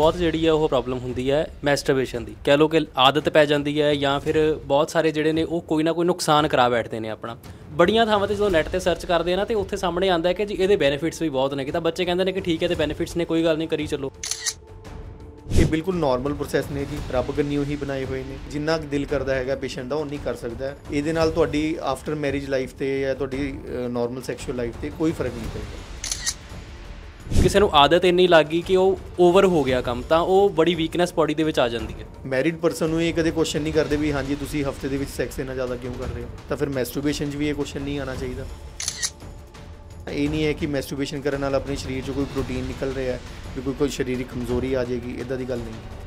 ਬਹੁਤ ਜਿਹੜੀ ਆ ਉਹ ਪ੍ਰੋਬਲਮ ਹੁੰਦੀ ਹੈ ਮੈਸਟਰਬੇਸ਼ਨ ਦੀ ਕਹਿ ਲੋ ਕਿ ਆਦਤ ਪੈ ਜਾਂਦੀ ਹੈ ਜਾਂ ਫਿਰ ਬਹੁਤ ਸਾਰੇ ਜਿਹੜੇ ਨੇ ਉਹ ਕੋਈ ਨਾ ਕੋਈ ਨੁਕਸਾਨ ਕਰਾ ਬੈਠਦੇ ਨੇ ਆਪਣਾ ਬੜੀਆਂ ਥਾਵਾਂ ਤੇ ਜਦੋਂ ਨੈਟ ਤੇ ਸਰਚ ਕਰਦੇ ਆ ਨਾ ਤੇ ਉੱਥੇ ਸਾਹਮਣੇ ਆਉਂਦਾ ਹੈ ਕਿ ਜੀ ਇਹਦੇ ਬੈਨੀਫਿਟਸ ਵੀ ਬਹੁਤ ਨੇ ਕਿ ਤਾਂ ਬੱਚੇ ਕਹਿੰਦੇ ਨੇ ਕਿ ਠੀਕ ਹੈ ਤੇ ਬੈਨੀਫਿਟਸ ਨੇ ਕੋਈ ਗੱਲ ਨਹੀਂ ਕਰੀ ਚੱਲੋ ਇਹ ਬਿਲਕੁਲ ਨਾਰਮਲ ਪ੍ਰੋਸੈਸ ਨੇ ਜੀ ਰੱਬ ਗੰਨਿਓ ਹੀ ਬਣਾਏ ਹੋਏ ਨੇ ਜਿੰਨਾ ਦਿਲ ਕਰਦਾ ਹੈਗਾ ਪੇਸ਼ੈਂਟ ਦਾ ਉਨੀ ਕਰ ਸਕਦਾ ਹੈ ਇਹਦੇ ਨਾਲ ਤੁਹਾਡੀ ਆਫਟਰ ਮੈਰਿਜ ਲਾਈਫ ਤੇ ਜਾਂ ਤੁਹਾਡੀ ਨਾਰਮਲ ਸੈਕਸ਼ੂਅਲ ਲਾਈਫ ਤੇ ਕੋਈ ਫਰਕ ਨਹੀਂ ਪੈਂਦਾ ਕਿਸੇ ਨੂੰ ਆਦਤ ਇੰਨੀ ਲੱਗ ਗਈ ਕਿ ਉਹ ਓਵਰ ਹੋ ਗਿਆ ਕੰਮ ਤਾਂ ਉਹ ਬੜੀ ਵੀਕਨੈਸ ਬਾਡੀ ਦੇ ਵਿੱਚ ਆ ਜਾਂਦੀ ਹੈ ਮੈਰਿਡ ਪਰਸਨ ਨੂੰ ਇਹ ਕਦੇ ਕੁਐਸਚਨ ਨਹੀਂ ਕਰਦੇ ਵੀ ਹਾਂਜੀ ਤੁਸੀਂ ਹਫਤੇ ਦੇ ਵਿੱਚ ਸੈਕਸ ਇੰਨਾ ਜ਼ਿਆਦਾ ਕਿਉਂ ਕਰ ਰਹੇ ਹੋ ਤਾਂ ਫਿਰ ਮੈਸਟਰਬੇਸ਼ਨ 'ਚ ਵੀ ਇਹ ਕੁਐਸਚਨ ਨਹੀਂ ਆਣਾ ਚਾਹੀਦਾ ਇਹ ਨਹੀਂ ਹੈ ਕਿ ਮੈਸਟਰਬੇਸ਼ਨ ਕਰਨ ਨਾਲ ਆਪਣੇ ਸਰੀਰ 'ਚੋਂ ਕੋਈ ਪ੍ਰੋਟੀਨ ਨਿਕਲ ਰਿਹਾ ਹੈ ਜਾਂ ਕੋਈ ਕੋਈ ਸਰੀਰਕ ਕਮਜ਼ੋਰੀ ਆ ਜਾਏਗੀ ਇਦਾਂ ਦੀ ਗੱਲ ਨਹੀਂ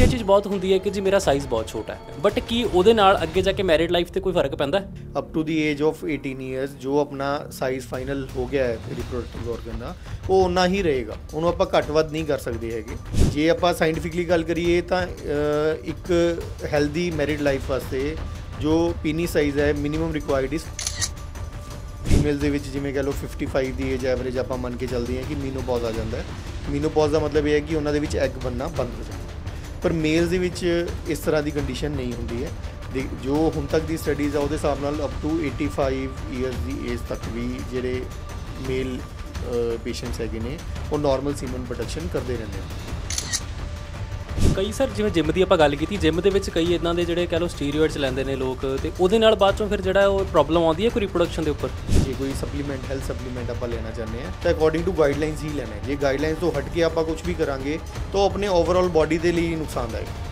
ਇਹ ਚੀਜ਼ ਬਹੁਤ ਹੁੰਦੀ ਹੈ ਕਿ ਜੀ ਮੇਰਾ ਸਾਈਜ਼ ਬਹੁਤ ਛੋਟਾ ਹੈ ਬਟ ਕੀ ਉਹਦੇ ਨਾਲ ਅੱਗੇ ਜਾ ਕੇ ਮੈਰਿਡ ਲਾਈਫ ਤੇ ਕੋਈ ਫਰਕ ਪੈਂਦਾ up to the age of 18 years ਜੋ ਆਪਣਾ ਸਾਈਜ਼ ਫਾਈਨਲ ਹੋ ਗਿਆ ਹੈ ਰਿਪਰੋਡਕਟਿਵ ਆਰਗਨ ਦਾ ਉਹ ਉਨਾ ਹੀ ਰਹੇਗਾ ਉਹਨੂੰ ਆਪਾਂ ਘੱਟ ਵੱਧ ਨਹੀਂ ਕਰ ਸਕਦੇ ਹੈਗੇ ਜੇ ਆਪਾਂ ਸਾਇੰਟੀਫਿਕਲੀ ਗੱਲ ਕਰੀਏ ਤਾਂ ਇੱਕ ਹੈਲਦੀ ਮੈਰਿਡ ਲਾਈਫ ਵਾਸਤੇ ਜੋ ਪੀਨੀ ਸਾਈਜ਼ ਹੈ ਮਿਨੀਮਮ ਰਿਕੁਆਇਰਡ ਇਸ ਫੀਮੇਲ ਦੇ ਵਿੱਚ ਜਿਵੇਂ ਕਹ ਲੋ 55 ਦੀ ਏਜ ਐਵਰੇਜ ਆਪਾਂ ਮੰਨ ਕੇ ਚੱਲਦੇ ਹਾਂ ਕਿ ਮੀਨੋਪੌਜ਼ ਆ ਜਾਂਦਾ ਹੈ ਮੀਨੋਪੌਜ਼ ਦਾ ਮਤਲਬ ਇਹ ਹੈ ਕਿ ਉਹਨਾਂ ਦੇ ਵਿੱਚ ਐਗ ਬੰਨਣਾ ਬੰਦ ਹੋ ਜਾਂਦਾ ਪਰ ਮੇਲਸ ਦੇ ਵਿੱਚ ਇਸ ਤਰ੍ਹਾਂ ਦੀ ਕੰਡੀਸ਼ਨ ਨਹੀਂ ਹੁੰਦੀ ਹੈ ਜੋ ਹੁਣ ਤੱਕ ਦੀ ਸਟੱਡੀਜ਼ ਆ ਉਹਦੇ ਹਿਸਾਬ ਨਾਲ ਅਪ ਟੂ 85 ਇਅਰਸ ਦੀ ਏਜ ਤੱਕ ਵੀ ਜਿਹੜੇ ਮੇਲ ਪੇਸ਼ੈਂਟਸ ਹੈਗੇ ਨੇ ਉਹ ਨਾਰਮਲ ਸੀਮਨ ਪ੍ਰੋਡਕਸ਼ਨ ਕਰਦੇ ਰਹਿੰਦੇ ਆ ਕਈ ਸਰ ਜਿਵੇਂ ਜਿਮ ਦੀ ਆਪਾਂ ਗੱਲ ਕੀਤੀ ਜਿਮ ਦੇ ਵਿੱਚ ਕਈ ਇਦਾਂ ਦੇ ਜਿਹੜੇ ਕਹ ਲੋ ਸਟੀਰੋਇਡਸ ਲੈਂਦੇ ਨੇ ਲੋਕ ਤੇ ਉਹਦੇ ਨਾਲ ਬਾਅਦ ਚੋਂ ਫਿਰ ਜਿਹੜਾ ਉਹ ਪ੍ਰੋਬਲਮ ਆਉਂਦੀ ਹੈ ਕੋਈ ਰਿਪਰੋਡਕਸ਼ਨ ਦੇ ਉੱਪਰ ਜੇ ਕੋਈ ਸਪਲੀਮੈਂਟ ਹੈਲਥ ਸਪਲੀਮੈਂਟ ਆਪਾਂ ਲੈਣਾ ਚਾਹੁੰਦੇ ਆ ਤਾਂ ਅਕੋਰਡਿੰਗ ਟੂ ਗਾਈਡਲਾਈਨਸ ਹੀ ਲੈਣਾ ਹੈ ਜੇ ਗਾਈਡਲਾਈਨਸ ਤੋਂ ਹਟ ਕੇ ਆਪਾਂ ਕੁਝ ਵੀ ਕਰਾਂਗੇ ਤਾਂ ਆਪਣੇ ਓਵਰਆਲ ਬਾਡੀ ਦੇ ਲਈ ਨੁਕਸਾਨਦਾਇਕ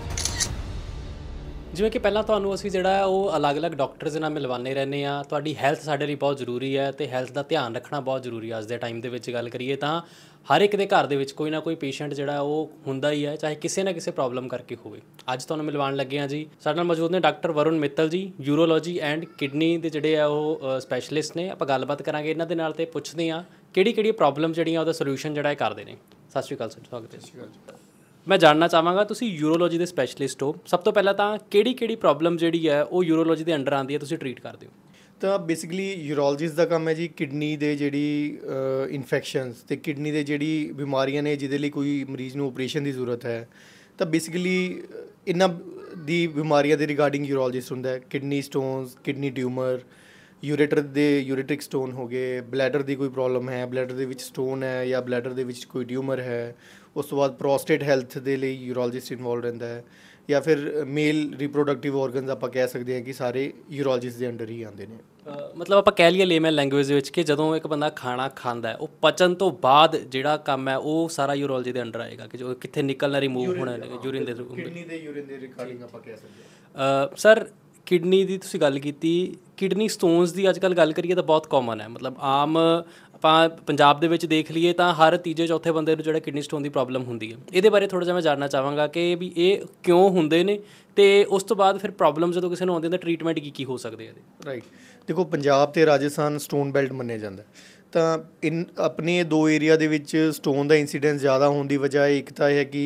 ਜਿਵੇਂ ਕਿ ਪਹਿਲਾਂ ਤੁਹਾਨੂੰ ਅਸੀਂ ਜਿਹੜਾ ਉਹ ਅਲੱਗ-ਅਲੱਗ ਡਾਕਟਰਸ ਨਾਲ ਮਿਲਵਾਨੇ ਰਹਿੰਦੇ ਆ ਤੁਹਾਡੀ ਹੈਲਥ ਸਾਡੇ ਲਈ ਬਹੁਤ ਜ਼ਰੂਰੀ ਹੈ ਤੇ ਹੈਲਥ ਦਾ ਧਿਆਨ ਰੱਖਣਾ ਬਹੁਤ ਜ਼ਰੂਰੀ ਹੈ ਅੱਜ ਦੇ ਟਾਈਮ ਦੇ ਵਿੱਚ ਗੱਲ ਕਰੀਏ ਤਾਂ ਹਰ ਇੱਕ ਦੇ ਘਰ ਦੇ ਵਿੱਚ ਕੋਈ ਨਾ ਕੋਈ ਪੇਸ਼ੈਂਟ ਜਿਹੜਾ ਉਹ ਹੁੰਦਾ ਹੀ ਹੈ ਚਾਹੇ ਕਿਸੇ ਨਾ ਕਿਸੇ ਪ੍ਰੋਬਲਮ ਕਰਕੇ ਹੋਵੇ ਅੱਜ ਤੁਹਾਨੂੰ ਮਿਲਵਾਣ ਲੱਗੇ ਆ ਜੀ ਸਾਡੇ ਨਾਲ ਮੌਜੂਦ ਨੇ ਡਾਕਟਰ ਵਰੁਣ ਮਿੱਤਲ ਜੀ ਯੂਰੋਲੋਜੀ ਐਂਡ ਕਿਡਨੀ ਦੇ ਜਿਹੜੇ ਆ ਉਹ ਸਪੈਸ਼ਲਿਸਟ ਨੇ ਆਪਾਂ ਗੱਲਬਾਤ ਕਰਾਂਗੇ ਇਹਨਾਂ ਦੇ ਨਾਲ ਤੇ ਪੁੱਛਦੇ ਆ ਕਿਹੜੀ-ਕਿਹੜੀ ਪ੍ਰੋਬਲਮ ਜਿਹੜੀਆਂ ਉਹਦਾ ਸੋਲੂਸ਼ਨ ਜਿਹੜਾ ਇਹ ਕਰਦੇ ਨੇ ਸਤਿ ਸ਼੍ਰੀ ਅਕਾਲ ਸਰ ਸਵਾਗਤ ਹੈ ਸਤਿ ਸ਼੍ਰੀ ਅਕਾਲ ਮੈਂ ਜਾਣਨਾ ਚਾਹਾਂਗਾ ਤੁਸੀਂ ਯੂਰੋਲੋਜੀ ਦੇ ਸਪੈਸ਼ਲਿਸਟ ਹੋ ਸਭ ਤੋਂ ਪਹਿਲਾਂ ਤਾਂ ਕਿਹੜੀ ਕਿਹੜੀ ਪ੍ਰੋਬਲਮ ਜਿਹੜੀ ਹੈ ਉਹ ਯੂਰੋਲੋਜੀ ਦੇ ਅੰਡਰ ਆਉਂਦੀ ਹੈ ਤੁਸੀਂ ਟਰੀਟ ਕਰਦੇ ਹੋ ਤਾਂ ਬੇਸਿਕਲੀ ਯੂਰੋਲੋਜੀਸ ਦਾ ਕੰਮ ਹੈ ਜੀ ਕਿਡਨੀ ਦੇ ਜਿਹੜੀ ਇਨਫੈਕਸ਼ਨਸ ਤੇ ਕਿਡਨੀ ਦੇ ਜਿਹੜੀ ਬਿਮਾਰੀਆਂ ਨੇ ਜਿਹਦੇ ਲਈ ਕੋਈ ਮਰੀਜ਼ ਨੂੰ ਆਪਰੇਸ਼ਨ ਦੀ ਜ਼ਰੂਰਤ ਹੈ ਤਾਂ ਬੇਸਿਕਲੀ ਇਹਨਾਂ ਦੀ ਬਿਮਾਰੀਆਂ ਦੇ ਰਿਗਾਰਡਿੰਗ ਯੂਰੋਲੋਜਿਸਟ ਹੁੰਦਾ ਹੈ kidney stones kidney tumour ureter ਦੇ ਯੂਰੇਟ੍ਰਿਕ ਸਟੋਨ ਹੋ ਗਏ ਬਲੈਡਰ ਦੀ ਕੋਈ ਪ੍ਰੋਬਲਮ ਹੈ ਬਲੈਡਰ ਦੇ ਵਿੱਚ ਸਟੋਨ ਹੈ ਜਾਂ ਬਲੈਡਰ ਦੇ ਵਿੱਚ ਕੋਈ ਟਿਊਮਰ ਹੈ ਉਸ ਤੋਂ ਬਾਅਦ ਪ੍ਰੋਸਟੇਟ ਹੈਲਥ ਦੇ ਲਈ ਯੂਰੋਲੋਜਿਸਟ ਇਨਵੋਲਡ ਰਹਿੰਦਾ ਹੈ ਜਾਂ ਫਿਰ ਮੇਲ ਰੀਪਰੋਡਕਟਿਵ ਆਰਗਨਸ ਆਪਾਂ ਕਹਿ ਸਕਦੇ ਹਾਂ ਕਿ ਸਾਰੇ ਯੂਰੋਲੋਜਿਸਟ ਦੇ ਅੰਡਰ ਹੀ ਆਉਂਦੇ ਨੇ ਮਤਲਬ ਆਪਾਂ ਕਹਿ ਲਈਏ ਲੇਮਨ ਲੈਂਗੁਏਜ ਦੇ ਵਿੱਚ ਕਿ ਜਦੋਂ ਇੱਕ ਬੰਦਾ ਖਾਣਾ ਖਾਂਦਾ ਹੈ ਉਹ ਪਚਨ ਤੋਂ ਬਾਅਦ ਜਿਹੜਾ ਕੰਮ ਹੈ ਉਹ ਸਾਰਾ ਯੂਰੋਲੋਜੀ ਦੇ ਅੰਡਰ ਆਏਗਾ ਕਿ ਜੋ ਕਿੱਥੇ ਨਿਕਲਣਾ ਰਿਮੂਵ ਹੋਣਾ ਯੂਰਿਨ ਦੇ ਕਿਡਨੀ ਦੇ ਯੂਰਿਨ ਦੇ ਰਿਕਾਰਡਿੰਗ ਆਪਾਂ ਕਹਿ ਸਕਦੇ ਹਾਂ ਸਰ ਕਿਡਨੀ ਦੀ ਤੁਸੀਂ ਗੱਲ ਕੀਤੀ ਕਿਡਨੀ ਸਟੋਨਸ ਦੀ ਅੱਜ ਕੱਲ ਗੱਲ ਕਰੀਏ ਤਾਂ ਬਹੁਤ ਕਾਮਨ ਹੈ ਮਤਲਬ ਆਮ ਆਪਾਂ ਪੰਜਾਬ ਦੇ ਵਿੱਚ ਦੇਖ ਲਈਏ ਤਾਂ ਹਰ ਤੀਜੇ ਚੌਥੇ ਬੰਦੇ ਨੂੰ ਜਿਹੜਾ ਕਿਡਨੀ ਸਟੋਨ ਦੀ ਪ੍ਰੋਬਲਮ ਹੁੰਦੀ ਹੈ ਇਹਦੇ ਬਾਰੇ ਥੋੜਾ ਜਿਹਾ ਮੈਂ ਜਾਣਨਾ ਚਾਹਾਂਗਾ ਕਿ ਵੀ ਇਹ ਕਿਉਂ ਹੁੰਦੇ ਨੇ ਤੇ ਉਸ ਤੋਂ ਬਾਅਦ ਫਿਰ ਪ੍ਰੋਬਲਮ ਜਦੋਂ ਕਿਸੇ ਨੂੰ ਆਉਂਦੀ ਹੈ ਤਾਂ ਟ੍ਰੀਟਮੈਂਟ ਕੀ ਕੀ ਹੋ ਸਕਦੇ ਆ ਇਹਦੇ ਰਾਈਟ ਦੇਖੋ ਪੰਜਾਬ ਤੇ ਰਾਜਸਥਾਨ ਸਟੋਨ ਬੈਲਟ ਮੰਨੇ ਜਾਂਦਾ ਤਾਂ ਇਨ ਆਪਣੇ ਦੋ ਏਰੀਆ ਦੇ ਵਿੱਚ ਸਟੋਨ ਦਾ ਇਨਸੀਡੈਂਸ ਜ਼ਿਆਦਾ ਹੋਣ ਦੀ ਵਜ੍ਹਾ ਇੱਕ ਤਾਂ ਇਹ ਹੈ ਕਿ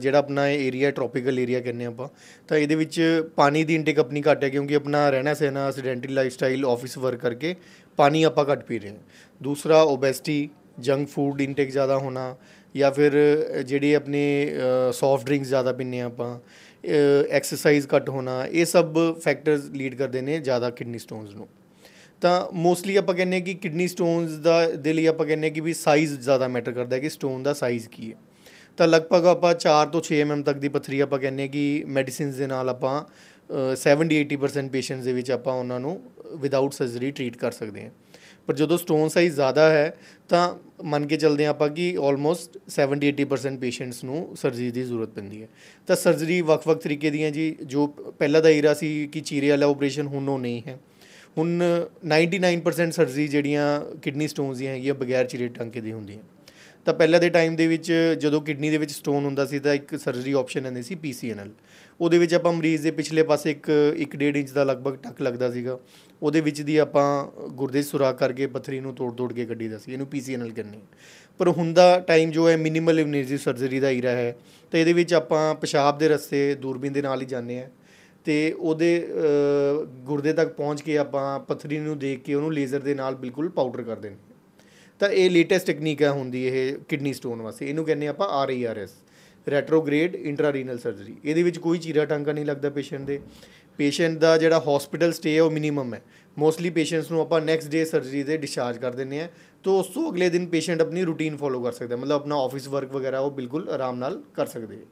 ਜਿਹੜਾ ਆਪਣਾ ਏਰੀਆ ਟ੍ਰੋਪੀਕਲ ਏਰੀਆ ਕਹਿੰਦੇ ਆਪਾਂ ਤਾਂ ਇਹਦੇ ਵਿੱਚ ਪਾਣੀ ਦੀ ਇਨਟੇਕ ਆਪਣੀ ਘੱਟ ਹੈ ਕਿਉਂਕਿ ਆਪਣਾ ਰਹਿਣਾ ਸਹਿਣਾ ਸਟੂਡੈਂਟਰੀ ਲਾਈਫਸਟਾਈਲ ਆਫਿਸ ਵਰਕ ਕਰਕੇ ਪਾਣੀ ਆਪਾਂ ਘੱਟ ਪੀ ਰਹੇ ਹਾਂ ਦੂਸਰਾ ਓਬੈਸਟੀ ਜੰਕ ਫੂਡ ਇਨਟੇਕ ਜ਼ਿਆਦਾ ਹੋਣਾ ਜਾਂ ਫਿਰ ਜਿਹੜੇ ਆਪਣੇ ਸੌਫਟ ਡਰਿੰਕਸ ਜ਼ਿਆਦਾ ਪੀਨੇ ਆਪਾਂ ਐਕਸਰਸਾਈਜ਼ ਘੱਟ ਹੋਣਾ ਇਹ ਸਭ ਫੈਕਟਰਸ ਲੀਡ ਕਰਦੇ ਨੇ ਜ਼ਿਆਦਾ ਕਿਡਨੀ ਸਟੋਨਸ ਨੂੰ ਤਾਂ ਮੋਸਟਲੀ ਆਪਾਂ ਕਹਿੰਨੇ ਕਿ ਕਿਡਨੀ ਸਟੋਨਸ ਦਾ ਦੇ ਲਈ ਆਪਾਂ ਕਹਿੰਨੇ ਕਿ ਵੀ ਸਾਈਜ਼ ਜ਼ਿਆਦਾ ਮੈਟਰ ਕਰਦਾ ਹੈ ਕਿ ਸਟੋਨ ਦਾ ਸਾਈਜ਼ ਕੀ ਹੈ ਤਾਂ ਲਗਭਗ ਆਪਾਂ 4 ਤੋਂ 6 mm ਤੱਕ ਦੀ ਪਥਰੀ ਆਪਾਂ ਕਹਿੰਨੇ ਕਿ ਮੈਡੀਸਿਨਸ ਦੇ ਨਾਲ ਆਪਾਂ 70 80% ਪੇਸ਼ੈਂਟਸ ਦੇ ਵਿੱਚ ਆਪਾਂ ਉਹਨਾਂ ਨੂੰ ਵਿਦਆਊਟ ਸਰਜਰੀ ਟਰੀਟ ਕਰ ਸਕਦੇ ਹਾਂ ਪਰ ਜਦੋਂ ਸਟੋਨ ਸਾਈਜ਼ ਜ਼ਿਆਦਾ ਹੈ ਤਾਂ ਮੰਨ ਕੇ ਚੱਲਦੇ ਆ ਆਪਾਂ ਕਿ ਆਲਮੋਸਟ 70 80% ਪੇਸ਼ੈਂਟਸ ਨੂੰ ਸਰਜਰੀ ਦੀ ਜ਼ਰੂਰਤ ਪੈਂਦੀ ਹੈ ਤਾਂ ਸਰਜਰੀ ਵੱਖ-ਵੱਖ ਤਰੀਕੇ ਦੀਆਂ ਜੀ ਜੋ ਪਹਿਲਾਂ ਦਾ ਏਰਾ ਸੀ ਕਿ ਚੀਰੇ ਵਾਲਾ ਆਪਰੇਸ਼ਨ ਹੁਣ ਉਹ ਨਹੀਂ ਹੈ ਹੁਣ 99% ਸਰਜਰੀ ਜਿਹੜੀਆਂ ਕਿਡਨੀ ਸਟੋਨਸ ਦੀਆਂ ਹੈਗੀਆਂ ਬਗੈਰ ਚਿਰੇ ਟਾਂਕੇ ਦੀ ਹੁੰਦੀਆਂ ਤਾਂ ਪਹਿਲਾਂ ਦੇ ਟਾਈਮ ਦੇ ਵਿੱਚ ਜਦੋਂ ਕਿਡਨੀ ਦੇ ਵਿੱਚ ਸਟੋਨ ਹੁੰਦਾ ਸੀ ਤਾਂ ਇੱਕ ਸਰਜਰੀ ਆਪਸ਼ਨ ਹੁੰਦੀ ਸੀ ਪੀਸੀਐਨਐਲ ਉਹਦੇ ਵਿੱਚ ਆਪਾਂ ਮਰੀਜ਼ ਦੇ ਪਿਛਲੇ ਪਾਸੇ ਇੱਕ 1.5 ਇੰਚ ਦਾ ਲਗਭਗ ਟੱਕ ਲੱਗਦਾ ਸੀਗਾ ਉਹਦੇ ਵਿੱਚ ਦੀ ਆਪਾਂ ਗੁਰਦੇ ਸੁਰਾਖ ਕਰਕੇ ਪਥਰੀ ਨੂੰ ਤੋੜ-ਤੋੜ ਕੇ ਕੱਢੀਦਾ ਸੀ ਇਹਨੂੰ ਪੀਸੀਐਨਐਲ ਕਰਨੀ ਪਰ ਹੁੰਦਾ ਟਾਈਮ ਜੋ ਹੈ ਮਿਨੀਮਲ ਇਨਵੇਸਿਵ ਸਰਜਰੀ ਦਾ ਰਹਾ ਹੈ ਤਾਂ ਇਹਦੇ ਵਿੱਚ ਆਪਾਂ ਪਿਸ਼ਾਬ ਦੇ ਰਸਤੇ ਦੂਰਬੀਨ ਦੇ ਨਾਲ ਹੀ ਜਾਂਦੇ ਆ ਤੇ ਉਹਦੇ ਗੁਰਦੇ ਤੱਕ ਪਹੁੰਚ ਕੇ ਆਪਾਂ ਪਥਰੀ ਨੂੰ ਦੇਖ ਕੇ ਉਹਨੂੰ ਲੇਜ਼ਰ ਦੇ ਨਾਲ ਬਿਲਕੁਲ ਪਾਊਡਰ ਕਰ ਦੇਣ ਤਾਂ ਇਹ ਲੇਟੈਸਟ ਟੈਕਨੀਕ ਹੈ ਹੁੰਦੀ ਇਹ ਕਿਡਨੀ ਸਟੋਨ ਵਾਸਤੇ ਇਹਨੂੰ ਕਹਿੰਦੇ ਆਪਾਂ R I R S retrograde intrarenal surgery ਇਹਦੇ ਵਿੱਚ ਕੋਈ ਚੀਰਾ ਟਾਂਕਾ ਨਹੀਂ ਲੱਗਦਾ ਪੇਸ਼ੈਂਟ ਦੇ ਪੇਸ਼ੈਂਟ ਦਾ ਜਿਹੜਾ ਹਸਪੀਟਲ ਸਟੇ ਹੈ ਉਹ ਮਿਨੀਮਮ ਹੈ ਮੋਸਟਲੀ ਪੇਸ਼ੈਂਟਸ ਨੂੰ ਆਪਾਂ ਨੈਕਸਟ ਡੇ ਸਰਜਰੀ ਦੇ ਡਿਸਚਾਰਜ ਕਰ ਦਿੰਨੇ ਆ ਤੋਂ ਉਸ ਤੋਂ ਅਗਲੇ ਦਿਨ ਪੇਸ਼ੈਂਟ ਆਪਣੀ ਰੂਟੀਨ ਫੋਲੋ ਕਰ ਸਕਦਾ ਮਤਲਬ ਆਪਣਾ ਆਫਿਸ ਵਰਕ ਵਗੈਰਾ ਉਹ ਬਿਲਕੁਲ ਆਰਾਮ ਨਾਲ ਕਰ ਸਕਦੇ ਹੈ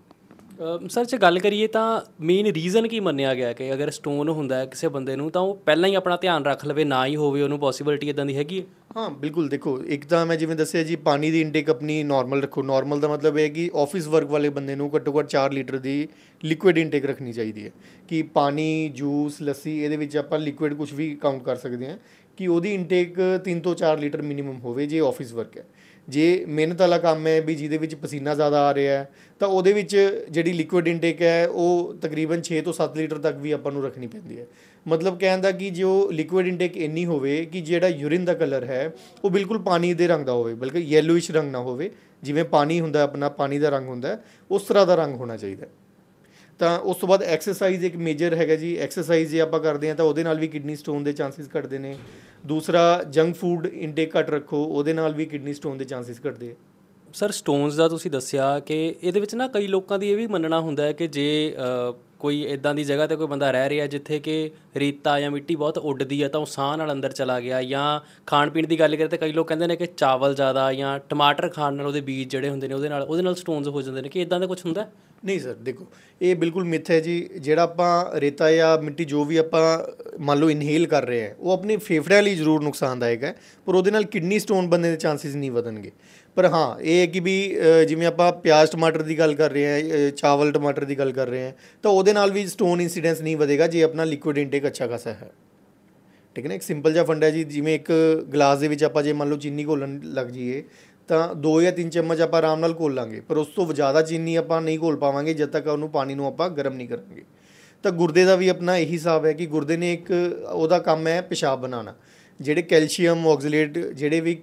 ਸਰ ਜੇ ਗੱਲ ਕਰੀਏ ਤਾਂ ਮੇਨ ਰੀਜ਼ਨ ਕੀ ਮੰਨਿਆ ਗਿਆ ਕਿ ਅਗਰ ਸਟੋਨ ਹੁੰਦਾ ਹੈ ਕਿਸੇ ਬੰਦੇ ਨੂੰ ਤਾਂ ਉਹ ਪਹਿਲਾਂ ਹੀ ਆਪਣਾ ਧਿਆਨ ਰੱਖ ਲਵੇ ਨਾ ਹੀ ਹੋਵੇ ਉਹਨੂੰ ਪੋਸਿਬਿਲਟੀ ਇਦਾਂ ਦੀ ਹੈਗੀ ਹਾਂ ਬਿਲਕੁਲ ਦੇਖੋ ਇੱਕ ਤਾਂ ਮੈਂ ਜਿਵੇਂ ਦੱਸਿਆ ਜੀ ਪਾਣੀ ਦੀ ਇਨਟੇਕ ਆਪਣੀ ਨਾਰਮਲ ਰੱਖੋ ਨਾਰਮਲ ਦਾ ਮਤਲਬ ਹੈ ਕਿ ਆਫਿਸ ਵਰਕ ਵਾਲੇ ਬੰਦੇ ਨੂੰ ਘੱਟੋ ਘੱਟ 4 ਲੀਟਰ ਦੀ ਲਿਕੁਇਡ ਇਨਟੇਕ ਰੱਖਣੀ ਚਾਹੀਦੀ ਹੈ ਕਿ ਪਾਣੀ ਜੂਸ ਲੱਸੀ ਇਹਦੇ ਵਿੱਚ ਆਪਾਂ ਲਿਕੁਇਡ ਕੁਝ ਵੀ ਕਾਊਂਟ ਕਰ ਸਕਦੇ ਹਾਂ ਕਿ ਉਹਦੀ ਇਨਟੇਕ 3 ਤੋਂ 4 ਲੀਟਰ ਮਿਨੀਮਮ ਹੋਵੇ ਜੇ ਆਫਿਸ ਵਰਕ ਹੈ ਜੇ ਮਿਹਨਤ ਵਾਲਾ ਕੰਮ ਹੈ ਵੀ ਜਿਹਦੇ ਵਿੱਚ ਪਸੀਨਾ ਜ਼ਿਆਦਾ ਆ ਰਿਹਾ ਹੈ ਤਾਂ ਉਹਦੇ ਵਿੱਚ ਜਿਹੜੀ ਲਿਕੁਇਡ ਇਨਟੇਕ ਹੈ ਉਹ ਤਕਰੀਬਨ 6 ਤੋਂ 7 ਲੀਟਰ ਤੱਕ ਵੀ ਆਪਾਂ ਨੂੰ ਰੱਖਣੀ ਪੈਂਦੀ ਹੈ ਮਤਲਬ ਕਹਿਣ ਦਾ ਕਿ ਜੋ ਲਿਕੁਇਡ ਇਨਟੇਕ ਇੰਨੀ ਹੋਵੇ ਕਿ ਜਿਹੜਾ ਯੂਰਿਨ ਦਾ ਕਲਰ ਹੈ ਉਹ ਬਿਲਕੁਲ ਪਾਣੀ ਦੇ ਰੰਗ ਦਾ ਹੋਵੇ ਬਲਕਿ ਯੈਲੋਇਸ਼ ਰੰਗ ਨਾ ਹੋਵੇ ਜਿਵੇਂ ਪਾਣੀ ਹੁੰਦਾ ਆਪਣਾ ਪਾਣੀ ਦਾ ਰੰਗ ਹੁੰਦਾ ਉਸ ਤਰ੍ਹਾਂ ਦਾ ਰੰਗ ਹੋਣਾ ਚਾਹੀਦਾ ਤਾਂ ਉਸ ਤੋਂ ਬਾਅਦ ਐਕਸਰਸਾਈਜ਼ ਇੱਕ ਮੇਜਰ ਹੈਗਾ ਜੀ ਐਕਸਰਸਾਈਜ਼ ਜੇ ਆਪਾਂ ਕਰਦੇ ਆ ਤਾਂ ਉਹਦੇ ਨਾਲ ਵੀ ਕਿਡਨੀ ਸਟੋਨ ਦੇ ਚਾਂਸਸ ਘਟਦੇ ਨੇ ਦੂਸਰਾ ਜੰਕ ਫੂਡ ਇਨਟੇਕ ਘਟ ਰੱਖੋ ਉਹਦੇ ਨਾਲ ਵੀ ਕਿਡਨੀ ਸਟੋਨ ਦੇ ਚਾਂਸਸ ਘਟਦੇ ਆ ਸਰ ਸਟੋਨਸ ਦਾ ਤੁਸੀਂ ਦੱਸਿਆ ਕਿ ਇਹਦੇ ਵਿੱਚ ਨਾ ਕਈ ਲੋਕਾਂ ਦੀ ਇਹ ਵੀ ਮੰਨਣਾ ਹੁੰਦਾ ਹੈ ਕਿ ਜੇ ਕੋਈ ਇਦਾਂ ਦੀ ਜਗ੍ਹਾ ਤੇ ਕੋਈ ਬੰਦਾ ਰਹਿ ਰਿਹਾ ਜਿੱਥੇ ਕਿ ਰੇਤਾ ਜਾਂ ਮਿੱਟੀ ਬਹੁਤ ਉੱਡਦੀ ਹੈ ਤਾਂ ਉਹ ਸਾਹ ਨਾਲ ਅੰਦਰ ਚਲਾ ਗਿਆ ਜਾਂ ਖਾਣ ਪੀਣ ਦੀ ਗੱਲ ਕਰੀਏ ਤਾਂ ਕਈ ਲੋਕ ਕਹਿੰਦੇ ਨੇ ਕਿ ਚਾਵਲ ਜ਼ਿਆਦਾ ਜਾਂ ਟਮਾਟਰ ਖਾਣ ਨਾਲ ਉਹਦੇ ਬੀਜ ਜਿਹੜੇ ਹੁੰਦੇ ਨੇ ਉਹਦੇ ਨਾਲ ਉਹਦੇ ਨਾਲ ਸਟੋਨਸ ਹੋ ਜਾਂਦੇ ਨੇ ਕਿ ਇਦਾਂ ਦਾ ਕੁਝ ਹੁੰਦਾ ਨਹੀਂ ਸਰ ਦੇਖੋ ਇਹ ਬਿਲਕੁਲ ਮਿੱਥ ਹੈ ਜੀ ਜਿਹੜਾ ਆਪਾਂ ਰੇਤਾ ਜਾਂ ਮਿੱਟੀ ਜੋ ਵੀ ਆਪਾਂ ਮੰਨ ਲਓ ਇਨਹੇਲ ਕਰ ਰਹੇ ਆ ਉਹ ਆਪਣੇ ਫੇਫੜਿਆਂ ਲਈ ਜ਼ਰੂਰ ਨੁਕਸਾਨਦਾਇਕ ਹੈ ਪਰ ਉਹਦੇ ਨਾਲ ਕਿਡਨੀ ਸਟੋਨ ਬਣਨ ਦੇ ਚਾਂਸਸ ਨਹੀਂ ਵਧਣਗੇ ਪਰ ਹਾਂ ਇਹ ਕਿ ਵੀ ਜਿਵੇਂ ਆਪਾਂ ਪਿਆਜ਼ ਟਮਾਟਰ ਦੀ ਗੱਲ ਕਰ ਰਹੇ ਹਾਂ ਚਾਵਲ ਟਮਾਟਰ ਦੀ ਗੱਲ ਕਰ ਰਹੇ ਹਾਂ ਤਾਂ ਉਹਦੇ ਨਾਲ ਵੀ ਸਟੋਨ ਇਨਸੀਡੈਂਸ ਨਹੀਂ ਵਧੇਗਾ ਜੇ ਆਪਣਾ ਲਿਕੁਇਡ ਇਨਟੇਕ ਅੱਛਾ ਖਾਸਾ ਹੈ ਠੀਕ ਹੈ ਨਾ ਇੱਕ ਸਿੰਪਲ ਜਿਹਾ ਫੰਡਾ ਜੀ ਜਿਵੇਂ ਇੱਕ ਗਲਾਸ ਦੇ ਵਿੱਚ ਆਪਾਂ ਜੇ ਮੰਨ ਲਓ ਚੀਨੀ ਘੋਲਣ ਲੱਗ ਜਾਈਏ ਤਾਂ 2 ਜਾਂ 3 ਚਮਚ ਆਪਾਂ ਆਰਾਮ ਨਾਲ ਘੋਲ ਲਾਂਗੇ ਪਰ ਉਸ ਤੋਂ ਜ਼ਿਆਦਾ ਚੀਨੀ ਆਪਾਂ ਨਹੀਂ ਘੋਲ ਪਾਵਾਂਗੇ ਜਦ ਤੱਕ ਉਹਨੂੰ ਪਾਣੀ ਨੂੰ ਆਪਾਂ ਗਰਮ ਨਹੀਂ ਕਰਾਂਗੇ ਤਾਂ ਗੁਰਦੇ ਦਾ ਵੀ ਆਪਣਾ ਇਹੀ ਹਿਸਾਬ ਹੈ ਕਿ ਗੁਰਦੇ ਨੇ ਇੱਕ ਉਹਦਾ ਕੰਮ ਹੈ ਪਿਸ਼ਾਬ ਬਣਾਉਣਾ ਜਿਹੜੇ ਕੈਲਸ਼ੀਅਮ ਆਕਸੀਲੇਟ ਜਿਹੜੇ ਵੀ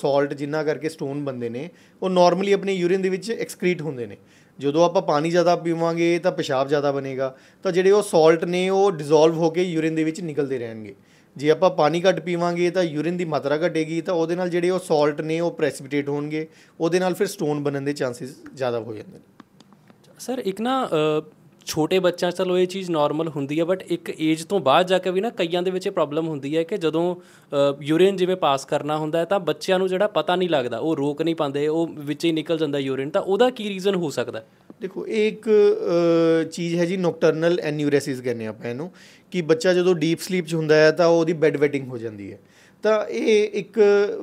ਸਾਲਟ ਜਿੰਨਾ ਕਰਕੇ ਸਟੋਨ ਬੰਦੇ ਨੇ ਉਹ ਨਾਰਮਲੀ ਆਪਣੇ ਯੂਰਿਨ ਦੇ ਵਿੱਚ ਐਕਸਕ੍ਰੀਟ ਹੁੰਦੇ ਨੇ ਜਦੋਂ ਆਪਾਂ ਪਾਣੀ ਜ਼ਿਆਦਾ ਪੀਵਾਂਗੇ ਤਾਂ ਪਿਸ਼ਾਬ ਜ਼ਿਆਦਾ ਬਣੇਗਾ ਤਾਂ ਜਿਹੜੇ ਉਹ ਸਾਲਟ ਨੇ ਉਹ ਡਿਸੋਲਵ ਹੋ ਕੇ ਯੂਰਿਨ ਦੇ ਵਿੱਚ ਨਿਕਲਦੇ ਰਹਿਣਗੇ ਜੇ ਆਪਾਂ ਪਾਣੀ ਘੱਟ ਪੀਵਾਂਗੇ ਤਾਂ ਯੂਰਿਨ ਦੀ ਮਾਤਰਾ ਘਟੇਗੀ ਤਾਂ ਉਹਦੇ ਨਾਲ ਜਿਹੜੇ ਉਹ ਸਾਲਟ ਨੇ ਉਹ ਪ੍ਰੈਸਿਪਿਟੇਟ ਹੋਣਗੇ ਉਹਦੇ ਨਾਲ ਫਿਰ ਸਟੋਨ ਬਣਨ ਦੇ ਚਾਂਸਸ ਜ਼ਿਆਦਾ ਹੋ ਜਾਂਦੇ ਨੇ ਸਰ ਇੱਕ ਨਾ ਛੋਟੇ ਬੱਚਿਆਂ ਚਲੋ ਇਹ ਚੀਜ਼ ਨਾਰਮਲ ਹੁੰਦੀ ਹੈ ਬਟ ਇੱਕ ਏਜ ਤੋਂ ਬਾਅਦ ਜਾ ਕੇ ਵੀ ਨਾ ਕਈਆਂ ਦੇ ਵਿੱਚ ਇਹ ਪ੍ਰੋਬਲਮ ਹੁੰਦੀ ਹੈ ਕਿ ਜਦੋਂ ਯੂਰਿਨ ਜਿਵੇਂ ਪਾਸ ਕਰਨਾ ਹੁੰਦਾ ਹੈ ਤਾਂ ਬੱਚਿਆਂ ਨੂੰ ਜਿਹੜਾ ਪਤਾ ਨਹੀਂ ਲੱਗਦਾ ਉਹ ਰੋਕ ਨਹੀਂ ਪਾਉਂਦੇ ਉਹ ਵਿੱਚ ਹੀ ਨਿਕਲ ਜਾਂਦਾ ਯੂਰਿਨ ਤਾਂ ਉਹਦਾ ਕੀ ਰੀਜ਼ਨ ਹੋ ਸਕਦਾ ਦੇਖੋ ਇਹ ਇੱਕ ਚੀਜ਼ ਹੈ ਜੀ ਨੋਕਟਰਨਲ ਐਨਿਊਰੇਸਿਸ ਕਹਿੰਦੇ ਆਪਾਂ ਇਹਨੂੰ ਕਿ ਬੱਚਾ ਜਦੋਂ ਡੀਪ ਸਲੀਪ 'ਚ ਹੁੰਦਾ ਹੈ ਤਾਂ ਉਹਦੀ ਬੈੱਡ ਵੈਟਿੰਗ ਹੋ ਜਾਂਦੀ ਹੈ ਤਾਂ ਇਹ ਇੱਕ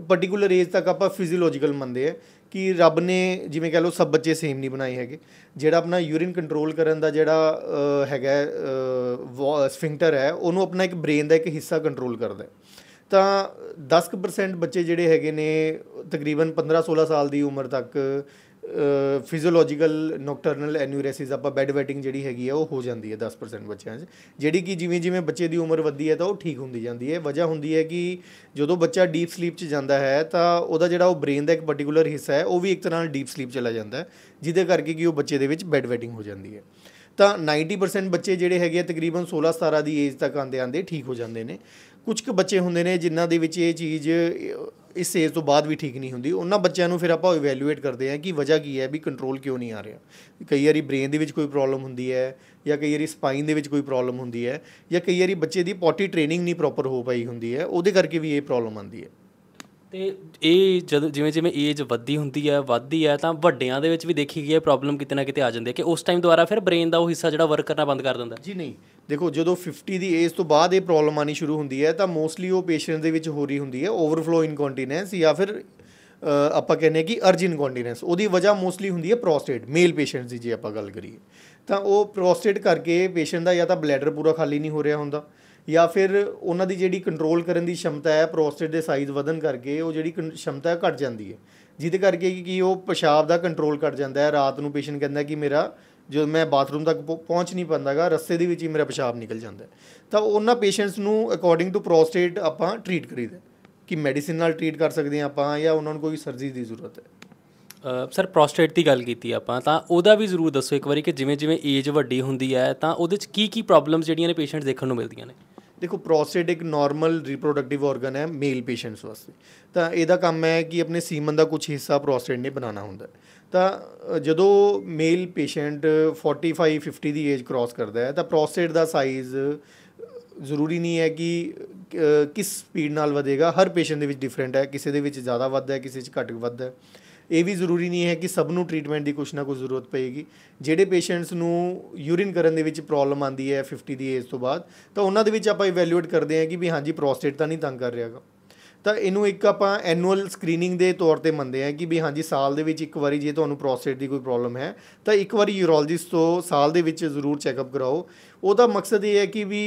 ਪਾਰਟਿਕੂਲਰ ਏਜ ਤੱਕ ਆਪਾਂ ਫਿਜ਼ੀਓਲੋਜੀਕਲ ਮੰਨਦੇ ਆ ਕਿ ਰੱਬ ਨੇ ਜਿਵੇਂ ਕਹ ਲੋ ਸਭ ਬੱਚੇ ਸੇਮ ਨਹੀਂ ਬਣਾਏ ਹੈਗੇ ਜਿਹੜਾ ਆਪਣਾ ਯੂਰਿਨ ਕੰਟਰੋਲ ਕਰਨ ਦਾ ਜਿਹੜਾ ਹੈਗਾ ਸਫਿੰਕਟਰ ਹੈ ਉਹਨੂੰ ਆਪਣਾ ਇੱਕ ਬ੍ਰੇਨ ਦਾ ਇੱਕ ਹਿੱਸਾ ਕੰਟਰੋਲ ਕਰਦਾ ਤਾਂ 10% ਬੱਚੇ ਜਿਹੜੇ ਹੈਗੇ ਨੇ ਤਕਰੀਬਨ 15-16 ਸਾਲ ਦੀ ਉਮਰ ਤੱਕ ਫਿਜ਼ੀਓਲੋਜੀਕਲ ਨੋਕਟਰਨਲ ਐਨਿਊਰੇਸਿਸ ਆਪਾਂ ਬੈਡ ਵੈਟਿੰਗ ਜਿਹੜੀ ਹੈਗੀ ਆ ਉਹ ਹੋ ਜਾਂਦੀ ਹੈ 10% ਬੱਚਿਆਂ 'ਚ ਜਿਹੜੀ ਕਿ ਜਿਵੇਂ ਜਿਵੇਂ ਬੱਚੇ ਦੀ ਉਮਰ ਵੱਧਦੀ ਹੈ ਤਾਂ ਉਹ ਠੀਕ ਹੁੰਦੀ ਜਾਂਦੀ ਹੈ ਵਜ੍ਹਾ ਹੁੰਦੀ ਹੈ ਕਿ ਜਦੋਂ ਬੱਚਾ ਡੀਪ ਸਲੀਪ 'ਚ ਜਾਂਦਾ ਹੈ ਤਾਂ ਉਹਦਾ ਜਿਹੜਾ ਉਹ ਬ੍ਰੇਨ ਦਾ ਇੱਕ ਪਾਰਟਿਕੂਲਰ ਹਿੱਸਾ ਹੈ ਉਹ ਵੀ ਇੱਕ ਤਰ੍ਹਾਂ ਨਾਲ ਡੀਪ ਸਲੀਪ ਚਲਾ ਜਾਂਦਾ ਹੈ ਜਿਹਦੇ ਕਰਕੇ ਕਿ ਉਹ ਬੱਚੇ ਦੇ ਵਿੱਚ ਬੈਡ ਵੈਟਿੰਗ ਹੋ ਜਾਂਦੀ ਹੈ ਤਾਂ 90% ਬੱਚੇ ਜਿਹੜੇ ਹੈਗੇ ਆ ਤਕਰੀਬਨ 16 17 ਦੀ ਏਜ ਤੱਕ ਆਂਦੇ ਆਂਦੇ ਠੀਕ ਹੋ ਜਾਂਦੇ ਨੇ ਕੁਝ ਕੁ ਬੱਚੇ ਹੁੰਦੇ ਨੇ ਜਿਨ੍ਹਾਂ ਦੇ ਵਿੱਚ ਇਹ ਚੀਜ਼ ਇਸ ਏਜ ਤੋਂ ਬਾਅਦ ਵੀ ਠੀਕ ਨਹੀਂ ਹੁੰਦੀ ਉਹਨਾਂ ਬੱਚਿਆਂ ਨੂੰ ਫਿਰ ਆਪਾਂ ਇਵੈਲੂਏਟ ਕਰਦੇ ਆ ਕਿ ਵਜ੍ਹਾ ਕੀ ਹੈ ਵੀ ਕੰਟਰੋਲ ਕਿਉਂ ਨਹੀਂ ਆ ਰਿਹਾ ਕਈ ਵਾਰੀ ਬ੍ਰੇਨ ਦੇ ਵਿੱਚ ਕੋਈ ਪ੍ਰੋਬਲਮ ਹੁੰਦੀ ਹੈ ਜਾਂ ਕਈ ਵਾਰੀ ਸਪਾਈਨ ਦੇ ਵਿੱਚ ਕੋਈ ਪ੍ਰੋਬਲਮ ਹੁੰਦੀ ਹੈ ਜਾਂ ਕਈ ਵਾਰੀ ਬੱਚੇ ਦੀ ਪੋਟੀ ਟ੍ਰੇਨਿੰਗ ਨਹੀਂ ਪ੍ਰੋਪਰ ਹੋ ਪਾਈ ਹੁੰਦੀ ਹੈ ਉਹਦੇ ਕਰਕੇ ਵੀ ਇਹ ਪ੍ਰੋਬਲਮ ਆਉਂਦੀ ਹੈ ਤੇ ਇਹ ਜਦ ਜਿਵੇਂ ਜਿਵੇਂ ਏਜ ਵੱਧਦੀ ਹੁੰਦੀ ਹੈ ਵੱਧਦੀ ਹੈ ਤਾਂ ਵੱਡਿਆਂ ਦੇ ਵਿੱਚ ਵੀ ਦੇਖੀ ਗਈ ਹੈ ਪ੍ਰੋਬਲਮ ਕਿਤੇ ਨਾ ਕਿਤੇ ਆ ਜਾਂਦੀ ਹੈ ਕਿ ਉਸ ਟਾਈਮ ਦੁਆਰਾ ਫਿਰ ਬ੍ਰੇਨ ਦਾ ਉਹ ਹਿੱਸਾ ਜਿਹੜਾ ਵਰਕ ਕਰਨਾ ਬੰਦ ਕਰ ਦਿੰਦਾ ਜੀ ਨਹੀਂ ਦੇਖੋ ਜਦੋਂ 50 ਦੀ ਏਜ ਤੋਂ ਬਾਅਦ ਇਹ ਪ੍ਰੋਬਲਮ ਆਣੀ ਸ਼ੁਰੂ ਹੁੰਦੀ ਹੈ ਤਾਂ ਮੋਸਟਲੀ ਉਹ ਪੇਸ਼ੈਂਟ ਦੇ ਵਿੱਚ ਹੋ ਰਹੀ ਹੁੰਦੀ ਹੈ ਓਵਰਫਲੋ ਇਨਕੌਂਟੀਨੈਂਸ ਜਾਂ ਫਿਰ ਆਪਾਂ ਕਹਿੰਦੇ ਕਿ ਅਰਜ ਇਨਕੌਂਟੀਨੈਂਸ ਉਹਦੀ ਵਜ੍ਹਾ ਮੋਸਟਲੀ ਹੁੰਦੀ ਹੈ ਪ੍ਰੋਸਟੇਟ ਮੇਲ ਪੇਸ਼ੈਂਟਸ ਦੀ ਜੇ ਆਪਾਂ ਗੱਲ ਕਰੀਏ ਤਾਂ ਉਹ ਪ੍ਰੋਸਟੇਟ ਕਰਕੇ ਪੇਸ਼ੈਂਟ ਦਾ ਜਾਂ ਤਾਂ ਬਲੈਡਰ ਪੂਰਾ ਖਾਲੀ ਨਹੀਂ ਹੋ ਰਿਹਾ ਹੁੰਦਾ ਜਾਂ ਫਿਰ ਉਹਨਾਂ ਦੀ ਜਿਹੜੀ ਕੰਟਰੋਲ ਕਰਨ ਦੀ ਸ਼ਮਤਾ ਹੈ ਪ੍ਰੋਸਟੇਟ ਦੇ ਸਾਈਜ਼ ਵਧਣ ਕਰਕੇ ਉਹ ਜਿਹੜੀ ਸ਼ਮਤਾ ਘਟ ਜਾਂਦੀ ਹੈ ਜਿਹਦੇ ਕਰਕੇ ਕਿ ਉਹ ਪਿਸ਼ਾਬ ਦਾ ਕੰਟਰੋਲ ਘਟ ਜਾਂਦਾ ਹੈ ਰਾਤ ਨੂੰ ਪੇਸ਼ੈਂਟ ਕਹਿੰਦਾ ਕਿ ਮੇਰਾ ਜੋ ਮੈਂ ਬਾਥਰੂਮ ਤੱਕ ਪਹੁੰਚ ਨਹੀਂ ਪੰਦਾਗਾ ਰਸਤੇ ਦੇ ਵਿੱਚ ਹੀ ਮੇਰਾ ਪਿਸ਼ਾਬ ਨਿਕਲ ਜਾਂਦਾ ਹੈ ਤਾਂ ਉਹਨਾਂ ਪੇਸ਼ੈਂਟਸ ਨੂੰ ਅਕੋਰਡਿੰਗ ਟੂ ਪ੍ਰੋਸਟੇਟ ਆਪਾਂ ਟਰੀਟ ਕਰੀਦਾ ਕਿ ਮੈਡੀਸਿਨ ਨਾਲ ਟਰੀਟ ਕਰ ਸਕਦੇ ਹਾਂ ਆਪਾਂ ਜਾਂ ਉਹਨਾਂ ਨੂੰ ਕੋਈ ਸਰਜਰੀ ਦੀ ਜ਼ਰੂਰਤ ਹੈ ਸਰ ਪ੍ਰੋਸਟੇਟ ਦੀ ਗੱਲ ਕੀਤੀ ਆਪਾਂ ਤਾਂ ਉਹਦਾ ਵੀ ਜ਼ਰੂਰ ਦੱਸੋ ਇੱਕ ਵਾਰੀ ਕਿ ਜਿਵੇਂ ਜਿਵੇਂ ਏਜ ਵੱਡੀ ਹੁੰਦੀ ਹੈ ਤਾਂ ਉਹਦੇ ਵਿੱਚ ਕੀ ਕੀ ਪ੍ਰੋਬਲਮਸ ਜਿਹੜੀਆਂ ਨੇ ਪੇਸ਼ੈਂਟ ਦੇਖਣ ਨੂੰ ਮਿਲਦੀਆਂ ਨੇ ਦੇਖੋ ਪ੍ਰੋਸਟੇਟ ਇੱਕ ਨਾਰਮਲ ਰੀਪਰੋਡਕਟਿਵ ਆਰਗਨ ਹੈ ਮੇਲ ਪੇਸ਼ੈਂਟਸ ਵਾਸਤੇ ਤਾਂ ਇਹਦਾ ਕੰਮ ਹੈ ਕਿ ਆਪਣੇ ਸੀਮਨ ਦਾ ਕੁਝ ਹਿੱਸਾ ਪ੍ਰੋਸਟੇਟ ਨੇ ਬਣਾਉਣਾ ਹੁੰਦਾ ਤਾਂ ਜਦੋਂ ਮੇਲ ਪੇਸ਼ੈਂਟ 45 50 ਦੀ ਏਜ ਕ੍ਰਾਸ ਕਰਦਾ ਹੈ ਤਾਂ ਪ੍ਰੋਸਟੇਟ ਦਾ ਸਾਈਜ਼ ਜ਼ਰੂਰੀ ਨਹੀਂ ਹੈ ਕਿ ਕਿਸ ਸਪੀਡ ਨਾਲ ਵਧੇਗਾ ਹਰ ਪੇਸ਼ੈਂਟ ਦੇ ਵਿੱਚ ਡਿਫਰੈਂਟ ਹੈ ਕਿਸੇ ਦੇ ਵਿੱਚ ਜ਼ਿਆਦਾ ਵੱਧਦਾ ਹੈ ਕਿਸੇ ਵਿੱਚ ਘੱਟ ਵੱਧਦਾ ਹੈ ਇਹ ਵੀ ਜ਼ਰੂਰੀ ਨਹੀਂ ਹੈ ਕਿ ਸਭ ਨੂੰ ਟ੍ਰੀਟਮੈਂਟ ਦੀ ਕੁਛ ਨਾ ਕੁਛ ਜ਼ਰੂਰਤ ਪਏਗੀ ਜਿਹੜੇ ਪੇਸ਼ੈਂਟਸ ਨੂੰ ਯੂਰਿਨ ਕਰਨ ਦੇ ਵਿੱਚ ਪ੍ਰੋਬਲਮ ਆਂਦੀ ਹੈ 50 ਦੀ ਏਜ ਤੋਂ ਬਾਅਦ ਤਾਂ ਉਹਨਾਂ ਦੇ ਵਿੱਚ ਆਪਾਂ ਇਵੈਲੂਏਟ ਕਰਦੇ ਹਾਂ ਕਿ ਵੀ ਹਾਂਜੀ ਪ੍ਰੋਸਟੇਟ ਤਾਂ ਨਹੀਂ ਤੰਗ ਕਰ ਰਿਹਾਗਾ ਤਾਂ ਇਹਨੂੰ ਇੱਕ ਆਪਾਂ ਐਨੂਅਲ ਸਕਰੀਨਿੰਗ ਦੇ ਤੌਰ ਤੇ ਮੰਨਦੇ ਹਾਂ ਕਿ ਵੀ ਹਾਂਜੀ ਸਾਲ ਦੇ ਵਿੱਚ ਇੱਕ ਵਾਰੀ ਜੇ ਤੁਹਾਨੂੰ ਪ੍ਰੋਸਟੇਟ ਦੀ ਕੋਈ ਪ੍ਰੋਬਲਮ ਹੈ ਤਾਂ ਇੱਕ ਵਾਰੀ ਯੂਰੋਲੋਜਿਸਟ ਤੋਂ ਸਾਲ ਦੇ ਵਿੱਚ ਜ਼ਰੂਰ ਚੈੱਕਅਪ ਕਰਾਓ ਉਹਦਾ ਮਕਸਦ ਇਹ ਹੈ ਕਿ ਵੀ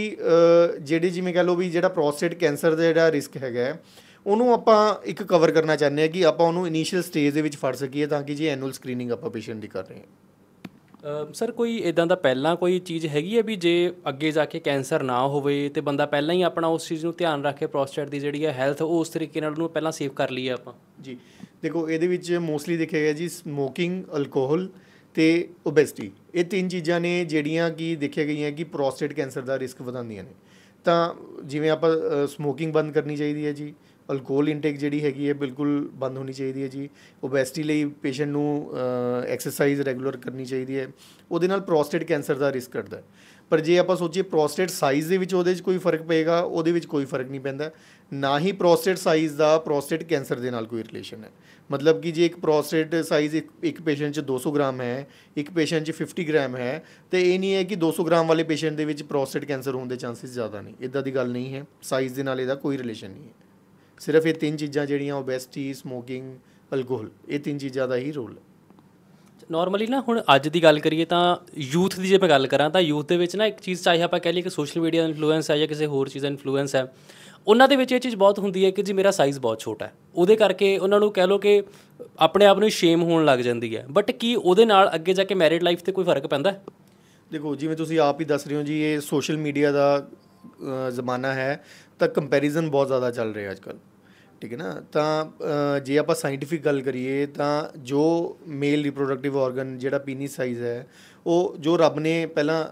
ਜਿਹੜੇ ਜਿਵੇਂ ਕਹ ਲਓ ਵੀ ਜਿਹੜਾ ਪ੍ਰੋਸਟੇਟ ਕੈਂਸਰ ਦਾ ਜਿਹੜਾ ਰਿਸਕ ਹੈਗਾ ਉਹਨੂੰ ਆਪਾਂ ਇੱਕ ਕਵਰ ਕਰਨਾ ਚਾਹੁੰਦੇ ਆ ਕਿ ਆਪਾਂ ਉਹਨੂੰ ਇਨੀਸ਼ੀਅਲ ਸਟੇਜ ਦੇ ਵਿੱਚ ਫੜ ਸਕੀਏ ਤਾਂ ਕਿ ਜੀ ਐਨੂਅਲ ਸਕਰੀਨਿੰਗ ਆਪਾਂ ਪੇਸ਼ੈਂਟ ਦੀ ਕਰ ਰਹੇ ਹਾਂ ਸਰ ਕੋਈ ਇਦਾਂ ਦਾ ਪਹਿਲਾਂ ਕੋਈ ਚੀਜ਼ ਹੈਗੀ ਹੈ ਵੀ ਜੇ ਅੱਗੇ ਜਾ ਕੇ ਕੈਂਸਰ ਨਾ ਹੋਵੇ ਤੇ ਬੰਦਾ ਪਹਿਲਾਂ ਹੀ ਆਪਣਾ ਉਸ ਚੀਜ਼ ਨੂੰ ਧਿਆਨ ਰੱਖ ਕੇ ਪ੍ਰੋਸਟੇਟ ਦੀ ਜਿਹੜੀ ਹੈ ਹੈਲਥ ਉਹ ਉਸ ਤਰੀਕੇ ਨਾਲ ਉਹਨੂੰ ਪਹਿਲਾਂ ਸੇਵ ਕਰ ਲਈਏ ਆਪਾਂ ਜੀ ਦੇਖੋ ਇਹਦੇ ਵਿੱਚ ਮੋਸਟਲੀ ਦੇਖਿਆ ਗਿਆ ਜੀ ਸਮੋਕਿੰਗ ਅਲਕੋਹਲ ਤੇ ਓਬੈਸਿਟੀ ਇਹ ਤਿੰਨ ਚੀਜ਼ਾਂ ਨੇ ਜਿਹੜੀਆਂ ਕਿ ਦੇਖਿਆ ਗਈਆਂ ਕਿ ਪ੍ਰੋਸਟੇਟ ਕੈਂਸਰ ਦਾ ਰਿਸਕ ਵਧਾਉਂਦੀਆਂ ਨੇ ਤਾਂ ਜਿਵੇਂ ਆਪਾਂ ਸਮੋਕਿੰਗ ਬੰਦ ਕਰਨੀ ਚਾਹੀਦੀ ਹੈ ਜੀ ਅਲਕੋਹਲ ਇਨਟੇਕ ਜਿਹੜੀ ਹੈਗੀ ਹੈ ਬਿਲਕੁਲ ਬੰਦ ਹੋਣੀ ਚਾਹੀਦੀ ਹੈ ਜੀ ਓਬੈਸਿਟੀ ਲਈ ਪੇਸ਼ੈਂਟ ਨੂੰ ਐਕਸਰਸਾਈਜ਼ ਰੈਗੂਲਰ ਕਰਨੀ ਚਾਹੀਦੀ ਹੈ ਉਹਦੇ ਨਾਲ ਪ੍ਰੋਸਟੇਟ ਕੈਂਸਰ ਦਾ ਰਿਸਕ ਘਟਦਾ ਪਰ ਜੇ ਆਪਾਂ ਸੋਚੀਏ ਪ੍ਰੋਸਟੇਟ ਸਾਈਜ਼ ਦੇ ਵਿੱਚ ਉਹਦੇ ਵਿੱਚ ਕੋਈ ਫਰਕ ਪਏਗਾ ਉਹਦੇ ਵਿੱਚ ਕੋਈ ਫਰਕ ਨਹੀਂ ਪੈਂਦਾ ਨਾ ਹੀ ਪ੍ਰੋਸਟੇਟ ਸਾਈਜ਼ ਦਾ ਪ੍ਰੋਸਟੇਟ ਕੈਂਸਰ ਦੇ ਨਾਲ ਕੋਈ ਰਿਲੇਸ਼ਨ ਹੈ ਮਤਲਬ ਕਿ ਜੇ ਇੱਕ ਪ੍ਰੋਸਟੇਟ ਸਾਈਜ਼ ਇੱਕ ਪੇਸ਼ੈਂਟ 'ਚ 200 ਗ੍ਰਾਮ ਹੈ ਇੱਕ ਪੇਸ਼ੈਂਟ 'ਚ 50 ਗ੍ਰਾਮ ਹੈ ਤੇ ਇਹ ਨਹੀਂ ਹੈ ਕਿ 200 ਗ੍ਰਾਮ ਵਾਲੇ ਪੇਸ਼ੈਂਟ ਦੇ ਵਿੱਚ ਪ੍ਰੋਸਟੇਟ ਕੈਂਸਰ ਹੋਣ ਦੇ ਚਾਂਸਸ ਜ਼ਿਆਦਾ ਨੇ ਇਦਾਂ ਦੀ ਗੱਲ ਨਹੀਂ ਹੈ ਸਾਈਜ਼ ਦੇ ਨਾਲ ਇਹਦਾ ਕੋਈ ਰਿਲੇਸ਼ਨ ਨਹੀਂ ਹੈ ਸਿਰਫ ਇਹ ਤਿੰਨ ਚੀਜ਼ਾਂ ਜਿਹੜੀਆਂ ਓਬੈਸਿਟੀ ਸਮੋਕਿੰਗ ਅਲਕੋਹਲ ਇਹ ਤਿੰਨ ਚੀਜ਼ਾਂ ਦਾ ਹੀ ਰੋਲ ਹੈ ਨਾਰਮਲੀ ਨਾ ਹੁਣ ਅੱਜ ਦੀ ਗੱਲ ਕਰੀਏ ਤਾਂ ਯੂਥ ਦੀ ਜੇ ਮੈਂ ਗੱਲ ਕਰਾਂ ਤਾਂ ਯੂਥ ਦੇ ਵਿੱਚ ਨਾ ਇੱਕ ਚੀਜ਼ ਚਾਹੀਏ ਆਪਾਂ ਕਹਿ ਲਈਏ ਕਿ ਸੋਸ਼ਲ ਮੀਡੀਆ ਇਨਫਲੂਐਂਸ ਹੈ ਜਾਂ ਕਿਸੇ ਹੋਰ ਚੀਜ਼ ਦਾ ਇਨਫਲੂਐਂਸ ਹੈ ਉਹਨਾਂ ਦੇ ਵਿੱਚ ਇਹ ਚੀਜ਼ ਬਹੁਤ ਹੁੰਦੀ ਹੈ ਕਿ ਜੀ ਮੇਰਾ ਸਾਈਜ਼ ਬਹੁਤ ਛੋਟਾ ਹੈ ਉਹਦੇ ਕਰਕੇ ਉਹਨਾਂ ਨੂੰ ਕਹਿ ਲੋ ਕਿ ਆਪਣੇ ਆਪ ਨੂੰ ਸ਼ੇਮ ਹੋਣ ਲੱਗ ਜਾਂਦੀ ਹੈ ਬਟ ਕੀ ਉਹਦੇ ਨਾਲ ਅੱਗੇ ਜਾ ਕੇ ਮੈਰਿਡ ਲਾਈਫ ਤੇ ਕੋਈ ਫਰਕ ਪੈਂਦਾ ਦੇਖੋ ਜਿਵੇਂ ਤੁਸੀਂ ਆਪ ਹੀ ਦੱਸ ਰਹੇ ਹੋ ਜੀ ਇਹ ਸੋਸ਼ਲ ਮੀਡੀਆ ਦਾ ਜ਼ਮਾਨਾ ਹੈ ਤਾਂ ਕੰਪੈਰੀਜ਼ਨ ਬਹੁਤ ਜ਼ਿਆਦਾ ਚੱਲ ਰਿਹਾ ਅੱਜ ਕੱਲ ਠੀਕ ਹੈ ਨਾ ਤਾਂ ਜੇ ਆਪਾਂ ਸਾਇੰਟਿਫਿਕ ਗੱਲ ਕਰੀਏ ਤਾਂ ਜੋ ਮੇਲ ਰੀਪਰੋਡਕਟਿਵ ਆਰਗਨ ਜਿਹੜਾ ਪੀਨਿਸ ਸਾਈਜ਼ ਹੈ ਉਹ ਜੋ ਰੱਬ ਨੇ ਪਹਿਲਾਂ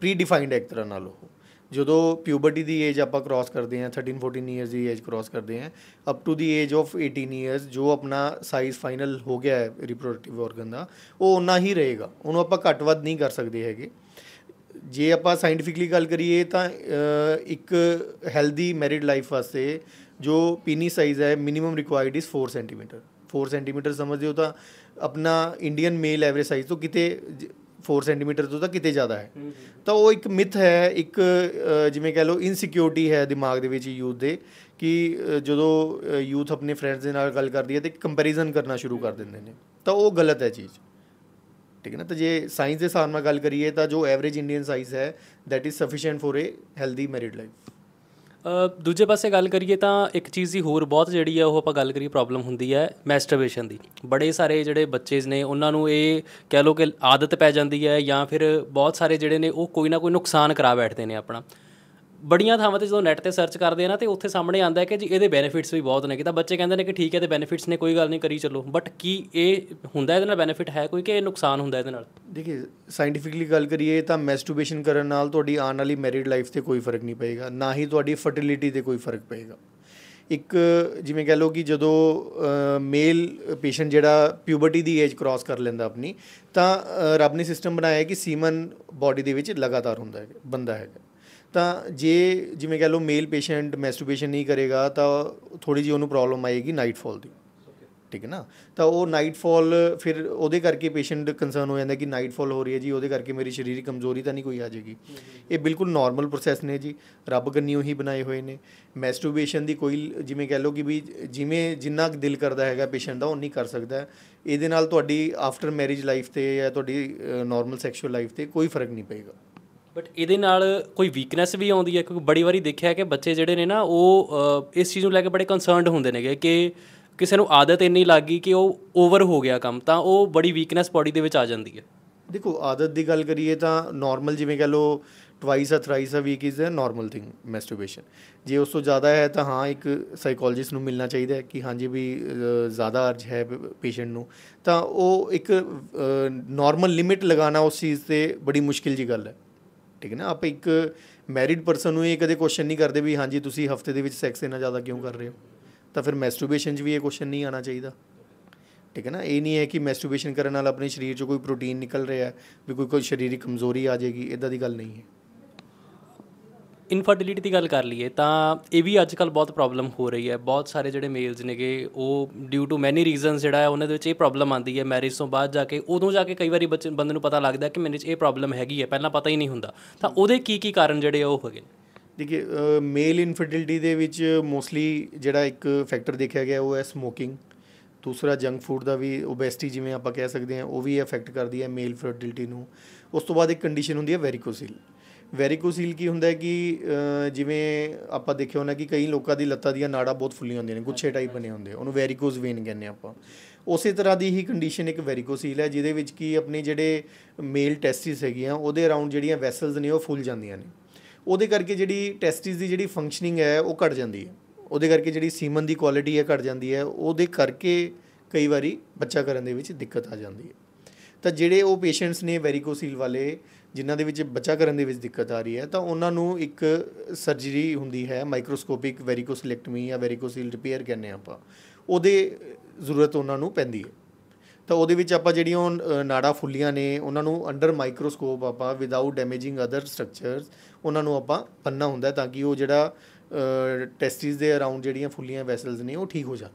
ਪ੍ਰੀ ਡਿਫਾਈਨਡ ਇੱਕ ਤਰ੍ਹਾਂ ਨਾਲ ਉਹ ਜਦੋਂ ਪਿਊਬਰਟੀ ਦੀ ਏਜ ਆਪਾਂ ਕ੍ਰਾਸ ਕਰਦੇ ਹਾਂ 13 14 ਇਅਰਸ ਦੀ ਏਜ ਕ੍ਰਾਸ ਕਰਦੇ ਹਾਂ up to the age of 18 years ਜੋ ਆਪਣਾ ਸਾਈਜ਼ ਫਾਈਨਲ ਹੋ ਗਿਆ ਹੈ ਰੀਪਰੋਡਕਟਿਵ ਆਰਗਨ ਦਾ ਉਹ ਉਨਾ ਹੀ ਰਹੇਗਾ ਉਹਨੂੰ ਆਪਾਂ ਘੱਟ ਵੱਧ ਨਹੀਂ ਕਰ ਸਕਦੇ ਹੈਗੇ ਜੇ ਆਪਾਂ ਸਾਇੰਟੀਫਿਕਲੀ ਗੱਲ ਕਰੀਏ ਤਾਂ ਇੱਕ ਹੈਲਦੀ ਮੈਰਿਡ ਲਾਈਫ ਵਾਸਤੇ ਜੋ ਪੀਨੀ ਸਾਈਜ਼ ਹੈ ਮਿਨੀਮਮ ਰਿਕੁਆਇਰਡ ਇਸ 4 ਸੈਂਟੀਮੀਟਰ 4 ਸੈਂਟੀਮੀਟਰ ਸਮਝਦੇ ਹੋ ਤਾਂ ਆਪਣਾ ਇੰਡੀਅਨ ਮੇਲ ਐਵਰੇਜ ਸਾਈਜ਼ ਤੋਂ ਕਿਤੇ 4 ਸੈਂਟੀਮੀਟਰ ਤੋਂ ਤਾਂ ਕਿਤੇ ਜ਼ਿਆਦਾ ਹੈ ਤਾਂ ਉਹ ਇੱਕ ਮਿਥ ਹੈ ਇੱਕ ਜਿਵੇਂ ਕਹ ਲਓ ਇਨਸਿਕਿਉਰਿਟੀ ਹੈ ਦਿਮਾਗ ਦੇ ਵਿੱਚ ਯੂਥ ਦੇ ਕਿ ਜਦੋਂ ਯੂਥ ਆਪਣੇ ਫਰੈਂਡਸ ਦੇ ਨਾਲ ਗੱਲ ਕਰਦੀ ਹੈ ਤੇ ਕੰਪੈਰੀਜ਼ਨ ਕਰਨਾ ਸ਼ੁਰੂ ਕਰ ਦਿੰਦੇ ਨੇ ਤਾਂ ਉਹ ਗਲਤ ਹੈ ਚੀਜ਼ ਠੀਕ ਹੈ ਨਾ ਤਾਂ ਜੇ ਸਾਇੰਸ ਦੇ ਹਿਸਾਬ ਨਾਲ ਗੱਲ ਕਰੀਏ ਤਾਂ ਜੋ ਐਵਰੇਜ ਇੰਡੀਅਨ ਸਾਈਜ਼ ਹੈ that is sufficient for a healthy married life ਦੂਜੇ ਪਾਸੇ ਗੱਲ ਕਰੀਏ ਤਾਂ ਇੱਕ ਚੀਜ਼ ਦੀ ਹੋਰ ਬਹੁਤ ਜਿਹੜੀ ਆ ਉਹ ਆਪਾਂ ਗੱਲ ਕਰੀਏ ਪ੍ਰੋਬਲਮ ਹੁੰਦੀ ਹੈ ਮੈਸਟਰਬੇਸ਼ਨ ਦੀ ਬੜੇ ਸਾਰੇ ਜਿਹੜੇ ਬੱਚੇ ਨੇ ਉਹਨਾਂ ਨੂੰ ਇਹ ਕਹਿ ਲੋ ਕਿ ਆਦਤ ਪੈ ਜਾਂਦੀ ਹੈ ਜਾਂ ਫਿਰ ਬਹੁਤ ਸਾਰੇ ਜਿਹੜੇ ਨੇ ਉਹ ਕੋਈ ਨਾ ਕੋਈ ਨੁਕਸਾਨ ਕਰਾ ਬੈਠਦੇ ਨੇ ਆਪਣਾ ਬੜੀਆਂ ਥਾਵਾਂ ਤੇ ਜਦੋਂ ਨੈਟ ਤੇ ਸਰਚ ਕਰਦੇ ਆ ਨਾ ਤੇ ਉੱਥੇ ਸਾਹਮਣੇ ਆਂਦਾ ਹੈ ਕਿ ਜੀ ਇਹਦੇ ਬੈਨੀਫਿਟਸ ਵੀ ਬਹੁਤ ਨੇ ਕਿ ਤਾਂ ਬੱਚੇ ਕਹਿੰਦੇ ਨੇ ਕਿ ਠੀਕ ਹੈ ਤੇ ਬੈਨੀਫਿਟਸ ਨੇ ਕੋਈ ਗੱਲ ਨਹੀਂ ਕਰੀ ਚੱਲੋ ਬਟ ਕੀ ਇਹ ਹੁੰਦਾ ਇਹਦੇ ਨਾਲ ਬੈਨੀਫਿਟ ਹੈ ਕੋਈ ਕਿ ਇਹ ਨੁਕਸਾਨ ਹੁੰਦਾ ਇਹਦੇ ਨਾਲ ਦੇਖੀ ਸਾਇੰਟੀਫਿਕਲੀ ਗੱਲ ਕਰੀਏ ਤਾਂ ਮੈਸਟਰਬੇਸ਼ਨ ਕਰਨ ਨਾਲ ਤੁਹਾਡੀ ਆਉਣ ਵਾਲੀ ਮੈਰਿਡ ਲਾਈਫ ਤੇ ਕੋਈ ਫਰਕ ਨਹੀਂ ਪਏਗਾ ਨਾ ਹੀ ਤੁਹਾਡੀ ਫਰਟੀਲਿਟੀ ਤੇ ਕੋਈ ਫਰਕ ਪਏਗਾ ਇੱਕ ਜਿਵੇਂ ਕਹ ਲਓ ਕਿ ਜਦੋਂ ਮੇਲ ਪੇਸ਼ੈਂਟ ਜਿਹੜਾ ਪਿਊਬਰਟੀ ਦੀ ਏਜ ਕ੍ਰਾਸ ਕਰ ਲੈਂਦਾ ਆਪਣੀ ਤਾਂ ਰੱਬ ਨੇ ਸਿਸਟਮ ਬਣਾਇਆ ਹੈ ਕਿ ਸੀਮਨ ਬਾਡੀ ਦੇ ਵਿੱਚ ਲਗਾਤਾਰ ਹੁੰਦਾ ਹੈ ਬੰਦਾ ਹੈ ਤਾਂ ਜੇ ਜਿਵੇਂ ਕਹ ਲਓ ਮੇਲ ਪੇਸ਼ੈਂਟ ਮੈਸਟਰਬੇਸ਼ਨ ਨਹੀਂ ਕਰੇਗਾ ਤਾਂ ਥੋੜੀ ਜੀ ਉਹਨੂੰ ਪ੍ਰੋਬਲਮ ਆਏਗੀ ਨਾਈਟ ਫਾਲ ਦੀ ਠੀਕ ਹੈ ਨਾ ਤਾਂ ਉਹ ਨਾਈਟ ਫਾਲ ਫਿਰ ਉਹਦੇ ਕਰਕੇ ਪੇਸ਼ੈਂਟ ਕਨਸਰਨ ਹੋ ਜਾਂਦਾ ਕਿ ਨਾਈਟ ਫਾਲ ਹੋ ਰਹੀ ਹੈ ਜੀ ਉਹਦੇ ਕਰਕੇ ਮੇਰੀ ਸਰੀਰਕ ਕਮਜ਼ੋਰੀ ਤਾਂ ਨਹੀਂ ਕੋਈ ਆ ਜਾਏਗੀ ਇਹ ਬਿਲਕੁਲ ਨਾਰਮਲ ਪ੍ਰੋਸੈਸ ਨੇ ਜੀ ਰੱਬ ਗੰਨਿਓ ਹੀ ਬਣਾਏ ਹੋਏ ਨੇ ਮੈਸਟਰਬੇਸ਼ਨ ਦੀ ਕੋਈ ਜਿਵੇਂ ਕਹਿ ਲਓ ਕਿ ਵੀ ਜਿਵੇਂ ਜਿੰਨਾ ਦਿਲ ਕਰਦਾ ਹੈਗਾ ਪੇਸ਼ੈਂਟ ਦਾ ਉਨੀ ਕਰ ਸਕਦਾ ਇਹਦੇ ਨਾਲ ਤੁਹਾਡੀ ਆਫਟਰ ਮੈਰਿਜ ਲਾਈਫ ਤੇ ਜਾਂ ਤੁਹਾਡੀ ਨਾਰਮਲ ਸੈਕਸ਼ੂਅਲ ਲਾਈਫ ਤੇ ਕੋਈ ਫਰਕ ਨਹੀਂ ਪਏਗਾ ਬਟ ਇਹਦੇ ਨਾਲ ਕੋਈ ਵੀਕਨੈਸ ਵੀ ਆਉਂਦੀ ਹੈ ਕਿਉਂਕਿ ਬੜੀ ਵਾਰੀ ਦੇਖਿਆ ਕਿ ਬੱਚੇ ਜਿਹੜੇ ਨੇ ਨਾ ਉਹ ਇਸ ਚੀਜ਼ ਨੂੰ ਲੈ ਕੇ ਬੜੇ ਕਨਸਰਨਡ ਹੁੰਦੇ ਨੇਗੇ ਕਿ ਕਿਸੇ ਨੂੰ ਆਦਤ ਇੰਨੀ ਲੱਗ ਗਈ ਕਿ ਉਹ ਓਵਰ ਹੋ ਗਿਆ ਕੰਮ ਤਾਂ ਉਹ ਬੜੀ ਵੀਕਨੈਸ ਬਾਡੀ ਦੇ ਵਿੱਚ ਆ ਜਾਂਦੀ ਹੈ ਦੇਖੋ ਆਦਤ ਦੀ ਗੱਲ ਕਰੀਏ ਤਾਂ ਨਾਰਮਲ ਜਿਵੇਂ ਕਹ ਲੋ twice a thrice a week is a normal thing masturbation ਜੇ ਉਸ ਤੋਂ ਜ਼ਿਆਦਾ ਹੈ ਤਾਂ ਹਾਂ ਇੱਕ ਸਾਈਕੋਲੋਜਿਸਟ ਨੂੰ ਮਿਲਣਾ ਚਾਹੀਦਾ ਹੈ ਕਿ ਹਾਂਜੀ ਵੀ ਜ਼ਿਆਦਾ ਅਰਜ ਹੈ ਪੇਸ਼ੈਂਟ ਨੂੰ ਤਾਂ ਉਹ ਇੱਕ ਨਾਰਮਲ ਲਿਮਿਟ ਲਗਾਉਣਾ ਉਸ ਚੀਜ਼ ਤੇ ਬੜੀ ਮੁਸ਼ਕਿਲ ਜੀ ਗੱਲ ਹੈ ਠੀਕ ਹੈ ਨਾ ਆਪਾਂ ਇੱਕ ਮੈਰਿਡ ਪਰਸਨ ਨੂੰ ਇਹ ਕਦੇ ਕੁਐਸਚਨ ਨਹੀਂ ਕਰਦੇ ਵੀ ਹਾਂਜੀ ਤੁਸੀਂ ਹਫਤੇ ਦੇ ਵਿੱਚ ਸੈਕਸ ਇਹਨਾਂ ਜ਼ਿਆਦਾ ਕਿਉਂ ਕਰ ਰਹੇ ਹੋ ਤਾਂ ਫਿਰ ਮੈਸਟਰਬੇਸ਼ਨ 'ਚ ਵੀ ਇਹ ਕੁਐਸਚਨ ਨਹੀਂ ਆਣਾ ਚਾਹੀਦਾ ਠੀਕ ਹੈ ਨਾ ਇਹ ਨਹੀਂ ਹੈ ਕਿ ਮੈਸਟਰਬੇਸ਼ਨ ਕਰਨ ਨਾਲ ਆਪਣੇ ਸਰੀਰ 'ਚ ਕੋਈ ਪ੍ਰੋਟੀਨ ਨਿਕਲ ਰਿਹਾ ਵੀ ਕੋਈ ਕੋਈ ਸਰੀਰੀ ਕਮਜ਼ੋਰੀ ਆ ਜਾਏਗੀ ਇਦਾਂ ਦੀ ਗੱਲ ਨਹੀਂ ਹੈ ਇਨਫਰਟੀਲਿਟੀ ਦੀ ਗੱਲ ਕਰ ਲਈਏ ਤਾਂ ਇਹ ਵੀ ਅੱਜ ਕੱਲ ਬਹੁਤ ਪ੍ਰੋਬਲਮ ਹੋ ਰਹੀ ਹੈ ਬਹੁਤ ਸਾਰੇ ਜਿਹੜੇ ਮੇਲਸ ਨੇਗੇ ਉਹ ਡਿਊ ਟੂ ਮੈਨੀ ਰੀਜ਼ਨਸ ਜਿਹੜਾ ਹੈ ਉਹਨਾਂ ਦੇ ਵਿੱਚ ਇਹ ਪ੍ਰੋਬਲਮ ਆਉਂਦੀ ਹੈ ਮੈਰਿਜ ਤੋਂ ਬਾਅਦ ਜਾ ਕੇ ਉਦੋਂ ਜਾ ਕੇ ਕਈ ਵਾਰੀ ਬੱਚੇ ਬੰਦੇ ਨੂੰ ਪਤਾ ਲੱਗਦਾ ਕਿ ਮੇਰੇ 'ਚ ਇਹ ਪ੍ਰੋਬਲਮ ਹੈਗੀ ਹੈ ਪਹਿਲਾਂ ਪਤਾ ਹੀ ਨਹੀਂ ਹੁੰਦਾ ਤਾਂ ਉਹਦੇ ਕੀ ਕੀ ਕਾਰਨ ਜਿਹੜੇ ਉਹ ਹੈਗੇ ਦੇਖੀਏ ਮੇਲ ਇਨਫਰਟੀਲਿਟੀ ਦੇ ਵਿੱਚ ਮੋਸਟਲੀ ਜਿਹੜਾ ਇੱਕ ਫੈਕਟਰ ਦੇਖਿਆ ਗਿਆ ਉਹ ਹੈ ਸਮੋਕਿੰਗ ਦੂਸਰਾ ਜੰਕ ਫੂਡ ਦਾ ਵੀ ਓਬੈਸਟੀ ਜਿਵੇਂ ਆਪਾਂ ਕਹਿ ਸਕਦੇ ਹਾਂ ਉਹ ਵੀ ਅਫੈਕਟ ਕਰਦੀ ਹੈ ਮੇਲ ਫਰਟੀਲਿਟੀ ਨੂੰ ਉਸ ਤੋਂ ਬਾਅਦ ਇੱਕ ਕੰਡੀਸ਼ਨ ਹੁੰਦੀ ਹੈ ਵੈਰੀਕੋਸਿਲ ਵੈਰੀਕੋਸੀਲ ਕੀ ਹੁੰਦਾ ਹੈ ਕਿ ਜਿਵੇਂ ਆਪਾਂ ਦੇਖਿਆ ਹੋਣਾ ਕਿ ਕਈ ਲੋਕਾਂ ਦੀ ਲੱਤਾਂ ਦੀਆਂ ਨਾੜਾਂ ਬਹੁਤ ਫੁੱਲੀਆਂ ਹੁੰਦੀਆਂ ਨੇ ਗੁੱਛੇ ਟਾਈਪ ਬਣੇ ਹੁੰਦੇ ਉਹਨੂੰ ਵੈਰੀਕੋਸ ਵੇਨ ਕਹਿੰਦੇ ਆਪਾਂ ਉਸੇ ਤਰ੍ਹਾਂ ਦੀ ਹੀ ਕੰਡੀਸ਼ਨ ਇੱਕ ਵੈਰੀਕੋਸੀਲ ਹੈ ਜਿਹਦੇ ਵਿੱਚ ਕੀ ਆਪਣੇ ਜਿਹੜੇ ਮੇਲ ਟੈਸਟਿਸ ਹੈਗੀਆਂ ਉਹਦੇ ਅਰਾਊਂਡ ਜਿਹੜੀਆਂ ਵੈਸਲਸ ਨੇ ਉਹ ਫੁੱਲ ਜਾਂਦੀਆਂ ਨੇ ਉਹਦੇ ਕਰਕੇ ਜਿਹੜੀ ਟੈਸਟਿਸ ਦੀ ਜਿਹੜੀ ਫੰਕਸ਼ਨਿੰਗ ਹੈ ਉਹ ਘਟ ਜਾਂਦੀ ਹੈ ਉਹਦੇ ਕਰਕੇ ਜਿਹੜੀ ਸੀਮਨ ਦੀ ਕੁਆਲਿਟੀ ਹੈ ਘਟ ਜਾਂਦੀ ਹੈ ਉਹਦੇ ਕਰਕੇ ਕਈ ਵਾਰੀ ਬੱਚਾ ਕਰਨ ਦੇ ਵਿੱਚ ਦਿੱਕਤ ਆ ਜਾਂਦੀ ਹੈ ਤਾਂ ਜਿਹੜੇ ਉਹ ਪੇਸ਼ੈਂਟਸ ਨੇ ਵੈਰੀਕੋਸੀਲ ਵਾਲੇ ਜਿਨ੍ਹਾਂ ਦੇ ਵਿੱਚ ਬੱਚਾ ਕਰਨ ਦੇ ਵਿੱਚ ਦਿੱਕਤ ਆ ਰਹੀ ਹੈ ਤਾਂ ਉਹਨਾਂ ਨੂੰ ਇੱਕ ਸਰਜਰੀ ਹੁੰਦੀ ਹੈ ਮਾਈਕਰੋਸਕੋਪਿਕ ਵੈਰੀਕੋਸਿਲੈਕਟਮੀ ਜਾਂ ਵੈਰੀਕੋਸਿਲ ਰਿਪੇਅਰ ਕਹਿੰਦੇ ਆਪਾਂ ਉਹਦੇ ਜ਼ਰੂਰਤ ਉਹਨਾਂ ਨੂੰ ਪੈਂਦੀ ਹੈ ਤਾਂ ਉਹਦੇ ਵਿੱਚ ਆਪਾਂ ਜਿਹੜੀਆਂ ਨਾੜਾ ਨਾੜਾਂ ਫੁੱਲੀਆਂ ਨੇ ਉਹਨਾਂ ਨੂੰ ਅੰਡਰ ਮਾਈਕਰੋਸਕੋਪ ਆਪਾਂ ਵਿਦਆਊਟ ਡੈਮੇਜਿੰਗ ਅਦਰ ਸਟਰਕਚਰਸ ਉਹਨਾਂ ਨੂੰ ਆਪਾਂ ਪੰਨਾ ਹੁੰਦਾ ਤਾਂ ਕਿ ਉਹ ਜਿਹੜਾ ਟੈਸਟਿਸ ਦੇ ਅਰਾਊਂਡ ਜਿਹੜੀਆਂ ਫੁੱਲੀਆਂ ਵੈਸਲਸ ਨੇ ਉਹ ਠੀਕ ਹੋ ਜਾਣ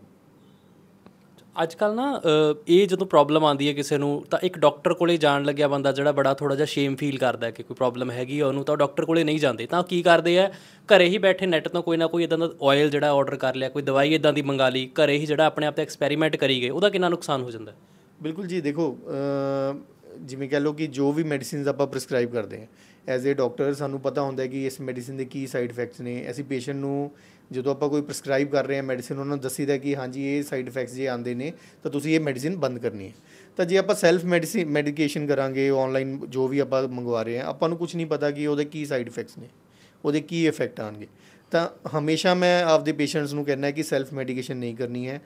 ਅੱਜ ਕੱਲ ਨਾ ਇਹ ਜਦੋਂ ਪ੍ਰੋਬਲਮ ਆਂਦੀ ਹੈ ਕਿਸੇ ਨੂੰ ਤਾਂ ਇੱਕ ਡਾਕਟਰ ਕੋਲੇ ਜਾਣ ਲੱਗਿਆ ਬੰਦਾ ਜਿਹੜਾ ਬੜਾ ਥੋੜਾ ਜਿਹਾ ਸ਼ੇਮ ਫੀਲ ਕਰਦਾ ਕਿ ਕੋਈ ਪ੍ਰੋਬਲਮ ਹੈਗੀ ਆ ਉਹਨੂੰ ਤਾਂ ਡਾਕਟਰ ਕੋਲੇ ਨਹੀਂ ਜਾਂਦੇ ਤਾਂ ਕੀ ਕਰਦੇ ਆ ਘਰੇ ਹੀ ਬੈਠੇ ਨੈਟ ਤੋਂ ਕੋਈ ਨਾ ਕੋਈ ਇਦਾਂ ਦਾ ਆਇਲ ਜਿਹੜਾ ਆਰਡਰ ਕਰ ਲਿਆ ਕੋਈ ਦਵਾਈ ਇਦਾਂ ਦੀ ਮੰਗਾ ਲਈ ਘਰੇ ਹੀ ਜਿਹੜਾ ਆਪਣੇ ਆਪ ਤੇ ਐਕਸਪੈਰੀਮੈਂਟ ਕਰੀ ਗਏ ਉਹਦਾ ਕਿੰਨਾ ਨੁਕਸਾਨ ਹੋ ਜਾਂਦਾ ਬਿਲਕੁਲ ਜੀ ਦੇਖੋ ਜਿਵੇਂ ਕਹ ਲੋ ਕਿ ਜੋ ਵੀ ਮੈਡੀਸਿਨਸ ਆਪਾਂ ਪ੍ਰੈਸਕ੍ਰਾਈਬ ਕਰਦੇ ਆ ਐਜ਼ ਅ ਡਾਕਟਰ ਸਾਨੂੰ ਪਤਾ ਹੁੰਦਾ ਕਿ ਇਸ ਮੈਡੀਸਿਨ ਦੇ ਕੀ ਸਾਈਡ ਇਫੈਕਟਸ ਨੇ ਅਸੀਂ ਪੇਸ਼ੈਂਟ ਨੂੰ ਜਦੋਂ ਆਪਾਂ ਕੋਈ ਪ੍ਰਸਕ੍ਰਾਈਬ ਕਰ ਰਹੇ ਹਾਂ ਮੈਡੀਸਿਨ ਉਹਨਾਂ ਨੂੰ ਦੱਸੀਦਾ ਕਿ ਹਾਂਜੀ ਇਹ ਸਾਈਡ ਇਫੈਕਟਸ ਜੇ ਆਉਂਦੇ ਨੇ ਤਾਂ ਤੁਸੀਂ ਇਹ ਮੈਡੀਸਿਨ ਬੰਦ ਕਰਨੀ ਹੈ ਤਾਂ ਜੇ ਆਪਾਂ ਸੈਲਫ ਮੈਡੀਸਿਨ ਮੈਡੀਕੇਸ਼ਨ ਕਰਾਂਗੇ ਆਨਲਾਈਨ ਜੋ ਵੀ ਆਪਾਂ ਮੰਗਵਾ ਰਹੇ ਹਾਂ ਆਪਾਂ ਨੂੰ ਕੁਝ ਨਹੀਂ ਪਤਾ ਕਿ ਉਹਦੇ ਕੀ ਸਾਈਡ ਇਫੈਕਟਸ ਨੇ ਉਹਦੇ ਕੀ ਇਫੈਕਟ ਆਣਗੇ ਤਾਂ ਹਮੇਸ਼ਾ ਮੈਂ ਆਪਦੇ ਪੇਸ਼ੈਂਟਸ ਨੂੰ ਕਹਿੰਦਾ ਕਿ ਸੈਲਫ ਮੈਡੀਕੇਸ਼ਨ ਨਹੀਂ ਕਰਨੀ ਹੈ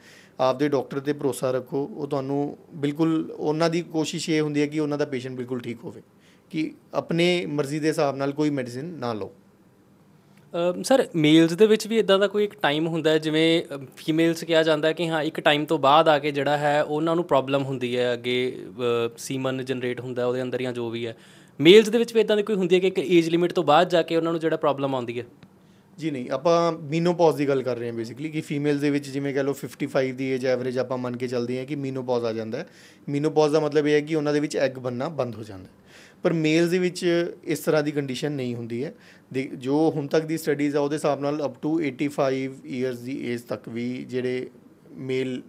ਆਪਦੇ ਡਾਕਟਰ ਤੇ ਭਰੋਸਾ ਰੱਖੋ ਉਹ ਤੁਹਾਨੂੰ ਬਿਲਕੁਲ ਉਹਨਾਂ ਦੀ ਕੋਸ਼ਿਸ਼ ਇਹ ਹੁੰਦੀ ਹੈ ਕਿ ਉਹਨਾਂ ਦਾ ਪੇਸ਼ੈਂਟ ਬਿਲਕੁਲ ਠੀਕ ਹੋਵੇ ਕਿ ਆਪਣੇ ਮਰਜ਼ੀ ਦੇ ਹਿਸਾਬ ਨਾਲ ਕੋਈ ਮੈਡੀਸਿਨ ਨਾ ਲਓ ਸਰ ਮੇਲਸ ਦੇ ਵਿੱਚ ਵੀ ਇਦਾਂ ਦਾ ਕੋਈ ਇੱਕ ਟਾਈਮ ਹੁੰਦਾ ਹੈ ਜਿਵੇਂ ਫੀਮੇਲਸ ਕਿਹਾ ਜਾਂਦਾ ਕਿ ਹਾਂ ਇੱਕ ਟਾਈਮ ਤੋਂ ਬਾਅਦ ਆ ਕੇ ਜਿਹੜਾ ਹੈ ਉਹਨਾਂ ਨੂੰ ਪ੍ਰੋਬਲਮ ਹੁੰਦੀ ਹੈ ਅੱਗੇ ਸੀਮਨ ਜਨਰੇਟ ਹੁੰਦਾ ਉਹਦੇ ਅੰਦਰ ਜਾਂ ਜੋ ਵੀ ਹੈ ਮੇਲਸ ਦੇ ਵਿੱਚ ਵੀ ਇਦਾਂ ਦੀ ਕੋਈ ਹੁੰਦੀ ਹੈ ਕਿ ਇੱਕ ਏਜ ਲਿਮਿਟ ਤੋਂ ਬਾਅਦ ਜਾ ਕੇ ਉਹਨਾਂ ਨੂੰ ਜਿਹੜਾ ਪ੍ਰੋਬਲਮ ਆਉਂਦੀ ਹੈ ਜੀ ਨਹੀਂ ਆਪਾਂ ਮੀਨੋਪੌਜ਼ ਦੀ ਗੱਲ ਕਰ ਰਹੇ ਹਾਂ ਬੇਸਿਕਲੀ ਕਿ ਫੀਮੇਲਸ ਦੇ ਵਿੱਚ ਜਿਵੇਂ ਕਹ ਲਓ 55 ਦੀ ਏਜ ਐਵਰੇਜ ਆਪਾਂ ਮੰਨ ਕੇ ਚੱਲਦੇ ਹਾਂ ਕਿ ਮੀਨੋਪੌਜ਼ ਆ ਜਾਂਦਾ ਹੈ ਮੀਨੋਪੌਜ਼ ਦਾ ਮਤਲਬ ਇਹ ਹੈ ਕਿ ਉਹਨਾਂ ਦੇ ਵਿੱਚ ਐਗ ਬੰਨਣਾ ਬੰਦ ਹੋ ਜਾਂਦਾ ਹੈ ਪਰ ਮੇਲਸ ਦੇ ਵਿੱਚ ਇਸ ਤਰ੍ਹਾਂ ਦੀ ਕੰਡੀਸ਼ਨ ਨਹੀਂ ਹੁੰਦੀ ਹੈ ਜੋ ਹੁਣ ਤੱਕ ਦੀ ਸਟੱਡੀਜ਼ ਆ ਉਹਦੇ ਹਿਸਾਬ ਨਾਲ ਅਪ ਟੂ 85 ਇਅਰਸ ਦੀ ਏਜ ਤੱਕ ਵੀ ਜਿਹੜੇ ਮੇਲ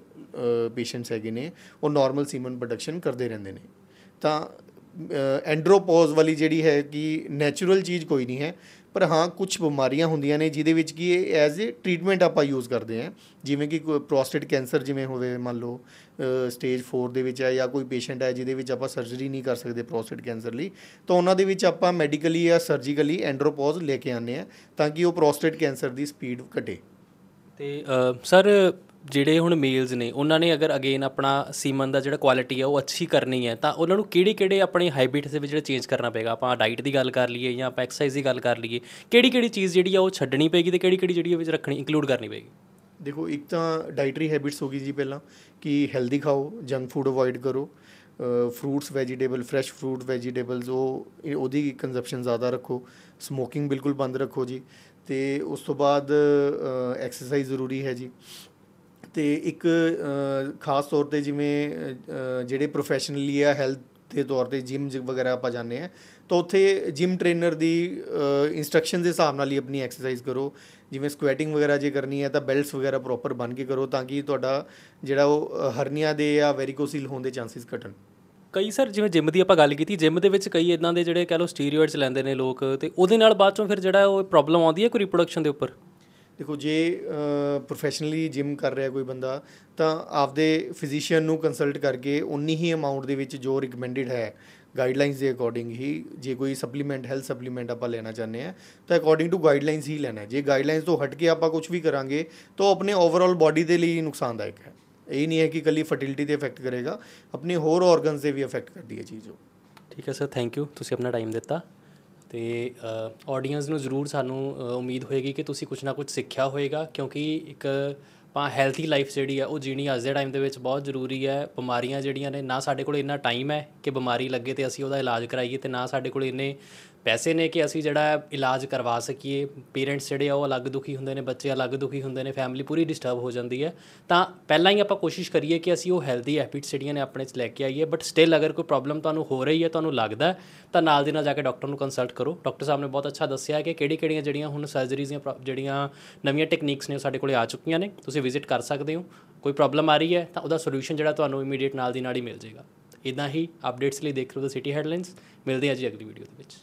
ਪੇਸ਼ੈਂਟਸ ਹੈਗੇ ਨੇ ਉਹ ਨਾਰਮਲ ਸੀਮਨ ਪ੍ਰੋਡਕਸ਼ਨ ਕਰਦੇ ਰਹਿੰਦੇ ਨੇ ਤਾਂ ਐਂਡਰੋਪੋਜ਼ ਵਾਲੀ ਜਿਹੜੀ ਹੈ ਕਿ ਨੇਚਰਲ ਚੀਜ਼ ਕੋਈ ਨਹੀਂ ਹੈ ਪਰ ਹਾਂ ਕੁਝ ਬਿਮਾਰੀਆਂ ਹੁੰਦੀਆਂ ਨੇ ਜਿਹਦੇ ਵਿੱਚ ਕੀ ਇਹ ਐਜ਼ ਅ ਟ੍ਰੀਟਮੈਂਟ ਆਪਾਂ ਯੂਜ਼ ਕਰਦੇ ਹਾਂ ਜਿਵੇਂ ਕਿ ਪ੍ਰੋਸਟੇਟ ਕੈਂਸਰ ਜਿਵੇਂ ਹੋਵੇ ਮੰਨ ਲਓ ਸਟੇਜ 4 ਦੇ ਵਿੱਚ ਹੈ ਜਾਂ ਕੋਈ ਪੇਸ਼ੈਂਟ ਹੈ ਜਿਹਦੇ ਵਿੱਚ ਆਪਾਂ ਸਰਜਰੀ ਨਹੀਂ ਕਰ ਸਕਦੇ ਪ੍ਰੋਸਟੇਟ ਕੈਂਸਰ ਲਈ ਤਾਂ ਉਹਨਾਂ ਦੇ ਵਿੱਚ ਆਪਾਂ ਮੈਡੀਕਲੀ ਜਾਂ ਸਰਜੀਕਲੀ ਐਂਡਰੋਪੋਜ਼ ਲੈ ਕੇ ਆਨੇ ਆ ਤਾਂ ਕਿ ਉਹ ਪ੍ਰੋਸਟੇਟ ਕੈਂਸਰ ਦੀ ਸਪੀਡ ਘਟੇ ਤੇ ਸਰ ਜਿਹੜੇ ਹੁਣ ਮੇਲਸ ਨੇ ਉਹਨਾਂ ਨੇ ਅਗਰ ਅਗੇਨ ਆਪਣਾ ਸੀਮਨ ਦਾ ਜਿਹੜਾ ਕੁਆਲਿਟੀ ਆ ਉਹ ਅੱਛੀ ਕਰਨੀ ਹੈ ਤਾਂ ਉਹਨਾਂ ਨੂੰ ਕਿਹੜੇ ਕਿਹੜੇ ਆਪਣੇ ਹੈਬਿਟਸ ਦੇ ਵਿੱਚ ਜਿਹੜਾ ਚੇਂਜ ਕਰਨਾ ਪਏਗਾ ਆਪਾਂ ਡਾਈਟ ਦੀ ਗੱਲ ਕਰ ਲਈਏ ਜਾਂ ਆਪਾਂ ਐਕਸਰਸਾਈਜ਼ ਦੀ ਗੱਲ ਕਰ ਲਈਏ ਕਿਹੜੀ ਕਿਹੜੀ ਚੀਜ਼ ਜਿਹੜੀ ਆ ਉਹ ਛੱਡਣੀ ਪਏਗੀ ਤੇ ਕਿਹੜੀ ਕਿਹੜੀ ਜਿਹੜੀ ਵਿੱਚ ਰੱਖਣੀ ਇਨਕਲੂਡ ਕਰਨੀ ਪਏਗੀ ਦੇਖੋ ਇੱਕ ਤਾਂ ਡਾਈਟਰੀ ਹੈਬਿਟਸ ਹੋ ਗਈ ਜੀ ਪਹਿਲਾਂ ਕਿ ਹੈਲਦੀ ਖਾਓ ਜੰਕ ਫੂਡ ਅਵੋਇਡ ਕਰੋ fruits vegetable fresh fruit vegetables ਉਹ ਉਹਦੀ ਕੰਜ਼ਮਪਸ਼ਨ ਜ਼ਿਆਦਾ ਰੱਖੋ ਸਮੋਕਿੰਗ ਬਿਲਕੁਲ ਬੰਦ ਰੱਖੋ ਜੀ ਤੇ ਉਸ ਤੋਂ ਬਾਅਦ ਐਕਸਰਸਾਈਜ਼ ਜ਼ਰੂਰੀ ਹੈ ਜੀ ਤੇ ਇੱਕ ਖਾਸ ਤੌਰ ਤੇ ਜਿਵੇਂ ਜਿਹੜੇ ਪ੍ਰੋਫੈਸ਼ਨਲੀ ਆ ਹੈਲਥ ਦੇ ਤੌਰ ਤੇ ਜਿਮ ਵਗੈਰਾ ਆਪਾਂ ਜਾਂਦੇ ਆ ਤਾਂ ਉੱਥੇ ਜਿਮ ਟ੍ਰੇਨਰ ਦੀ ਇਨਸਟਰਕਸ਼ਨ ਦੇ ਹਿਸਾਬ ਨਾਲ ਹੀ ਆਪਣੀ ਐਕਸਰਸਾਈਜ਼ ਕਰੋ ਜਿਵੇਂ ਸਕੁਐਟਿੰਗ ਵਗੈਰਾ ਜੇ ਕਰਨੀ ਹੈ ਤਾਂ ਬੈਲਟਸ ਵਗੈਰਾ ਪ੍ਰੋਪਰ ਬਨ ਕੇ ਕਰੋ ਤਾਂ ਕਿ ਤੁਹਾਡਾ ਜਿਹੜਾ ਉਹ ਹਰਨੀਆ ਦੇ ਜਾਂ ਵੈਰੀਕੋਸੀਲ ਹੋਣ ਦੇ ਚਾਂਸਸ ਘਟਣ ਕਈ ਸਰ ਜਿਵੇਂ ਜਿਮ ਦੀ ਆਪਾਂ ਗੱਲ ਕੀਤੀ ਜਿਮ ਦੇ ਵਿੱਚ ਕਈ ਇਦਾਂ ਦੇ ਜਿਹੜੇ ਕਹ ਲੋ ਸਟੀਰੋਇਡਸ ਲੈਂਦੇ ਨੇ ਲੋਕ ਤੇ ਉਹਦੇ ਨਾਲ ਬਾਅਦ ਚੋਂ ਫਿਰ ਜਿਹੜਾ ਉਹ ਪ੍ਰੋਬਲਮ ਆਉਂਦੀ ਹੈ ਕੋਈ ਰਿਪਰੋਡਕਸ਼ਨ ਦੇ ਉੱਪਰ ਦੇਖੋ ਜੇ ਪ੍ਰੋਫੈਸ਼ਨਲੀ ਜਿਮ ਕਰ ਰਿਹਾ ਕੋਈ ਬੰਦਾ ਤਾਂ ਆਪਦੇ ਫਿਜ਼ੀਸ਼ੀਅਨ ਨੂੰ ਕੰਸਲਟ ਕਰਕੇ ਉਨੀ ਹੀ ਅਮਾਉਂਟ ਦੇ ਵਿੱਚ ਜੋ ਰეკਮੈਂਡਡ ਹੈ ਗਾਈਡਲਾਈਨਸ ਦੇ ਅਕੋਰਡਿੰਗ ਹੀ ਜੇ ਕੋਈ ਸਪਲੀਮੈਂਟ ਹੈਲਥ ਸਪਲੀਮੈਂਟ ਆਪਾਂ ਲੈਣਾ ਚਾਹੁੰਦੇ ਆ ਤਾਂ ਅਕੋਰਡਿੰਗ ਟੂ ਗਾਈਡਲਾਈਨਸ ਹੀ ਲੈਣਾ ਜੇ ਗਾਈਡਲਾਈਨਸ ਤੋਂ ਹਟ ਕੇ ਆਪਾਂ ਕੁਝ ਵੀ ਕਰਾਂਗੇ ਤਾਂ ਆਪਣੇ ਓਵਰਆਲ ਬਾਡੀ ਦੇ ਲਈ ਨੁਕਸਾਨਦਾਇਕ ਹੈ ਇਹ ਨਹੀਂ ਹੈ ਕਿ ਕੱਲੀ ਫਰਟੀਲਿਟੀ ਤੇ ਇਫੈਕਟ ਕਰੇਗਾ ਆਪਣੇ ਹੋਰ ਆਰਗਨਸ ਦੇ ਵੀ ਇਫੈਕਟ ਕਰਦੀ ਹੈ ਚੀਜ਼ ਉਹ ਠੀਕ ਹੈ ਸਰ ਥੈਂਕ ਯੂ ਤੁਸੀਂ ਆਪਣਾ ਟਾਈਮ ਦਿੱਤਾ ਤੇ ਆਡੀਅנס ਨੂੰ ਜ਼ਰੂਰ ਸਾਨੂੰ ਉਮੀਦ ਹੋਏਗੀ ਕਿ ਤੁਸੀਂ ਕੁਝ ਨਾ ਕੁਝ ਸਿੱਖਿਆ ਹੋਏਗਾ ਕਿਉਂਕਿ ਇੱਕ ਆਪਾਂ ਹੈਲਥੀ ਲਾਈਫ ਜਿਹੜੀ ਆ ਉਹ ਜੀਣੀ ਅੱਜ ਦੇ ਟਾਈਮ ਦੇ ਵਿੱਚ ਬਹੁਤ ਜ਼ਰੂਰੀ ਹੈ ਬਿਮਾਰੀਆਂ ਜਿਹੜੀਆਂ ਨੇ ਨਾ ਸਾਡੇ ਕੋਲ ਇੰਨਾ ਟਾਈਮ ਹੈ ਕਿ ਬਿਮਾਰੀ ਲੱਗੇ ਤੇ ਅਸੀਂ ਉਹਦਾ ਇਲਾਜ ਕਰਾਈਏ ਤੇ ਨਾ ਸਾਡੇ ਕੋਲ ਇੰਨੇ ਪੈਸੇ ਨੇ ਕਿ ਅਸੀਂ ਜਿਹੜਾ ਇਲਾਜ ਕਰਵਾ ਸਕੀਏ ਪੇਰੈਂਟਸ ਜਿਹੜੇ ਆ ਉਹ ਅਲੱਗ ਦੁਖੀ ਹੁੰਦੇ ਨੇ ਬੱਚੇ ਅਲੱਗ ਦੁਖੀ ਹੁੰਦੇ ਨੇ ਫੈਮਿਲੀ ਪੂਰੀ ਡਿਸਟਰਬ ਹੋ ਜਾਂਦੀ ਹੈ ਤਾਂ ਪਹਿਲਾਂ ਹੀ ਆਪਾਂ ਕੋਸ਼ਿਸ਼ ਕਰੀਏ ਕਿ ਅਸੀਂ ਉਹ ਹੈਲਦੀ ਹੈਬਿਟਸ ਜਿਹੜੀਆਂ ਨੇ ਆਪਣੇ 'ਚ ਲੈ ਕੇ ਆਈਏ ਬਟ ਸਟਿਲ ਅਗਰ ਕੋਈ ਪ੍ਰੋਬਲਮ ਤੁਹਾਨੂੰ ਹੋ ਰਹੀ ਹੈ ਤੁਹਾਨੂੰ ਲੱਗਦਾ ਤਾਂ ਨਾਲ ਦੇ ਨਾਲ ਜਾ ਕੇ ਡਾਕਟਰ ਨੂੰ ਕੰਸਲਟ ਕਰੋ ਡਾਕਟਰ ਸਾਹਿਬ ਨੇ ਬਹੁਤ ਅੱਛਾ ਦੱਸਿਆ ਕਿ ਕਿਹੜੀ-ਕਿਹੜੀਆਂ ਜਿਹੜੀਆਂ ਹੁਣ ਸਰਜਰੀਜ਼ ਜਿਹੜੀਆਂ ਨਵੀਆਂ ਟੈਕਨੀਕਸ ਨੇ ਸਾਡੇ ਕੋਲੇ ਆ ਚੁੱਕੀਆਂ ਨੇ ਤੁਸੀਂ ਵਿਜ਼ਿਟ ਕਰ ਸਕਦੇ ਹੋ ਕੋਈ ਪ੍ਰੋਬਲਮ ਆ ਰਹੀ ਹੈ ਤਾਂ ਉਹਦਾ ਸੋਲੂਸ਼ਨ ਜਿਹੜਾ ਤੁਹਾਨੂੰ ਇਮੀਡੀਏਟ ਨਾਲ ਦੀ ਨਾਲ ਹੀ ਮਿਲ ਜਾਏਗਾ ਇਦਾਂ ਹੀ ਅਪਡੇਟਸ ਲਈ ਦੇਖ ਰਹੇ ਹੋ ਸਿਟੀ ਹੈਡਲਾਈਨਸ ਮਿਲਦੇ ਆ ਜੀ ਅਗਲੀ ਵੀਡੀਓ ਦੇ ਵਿੱਚ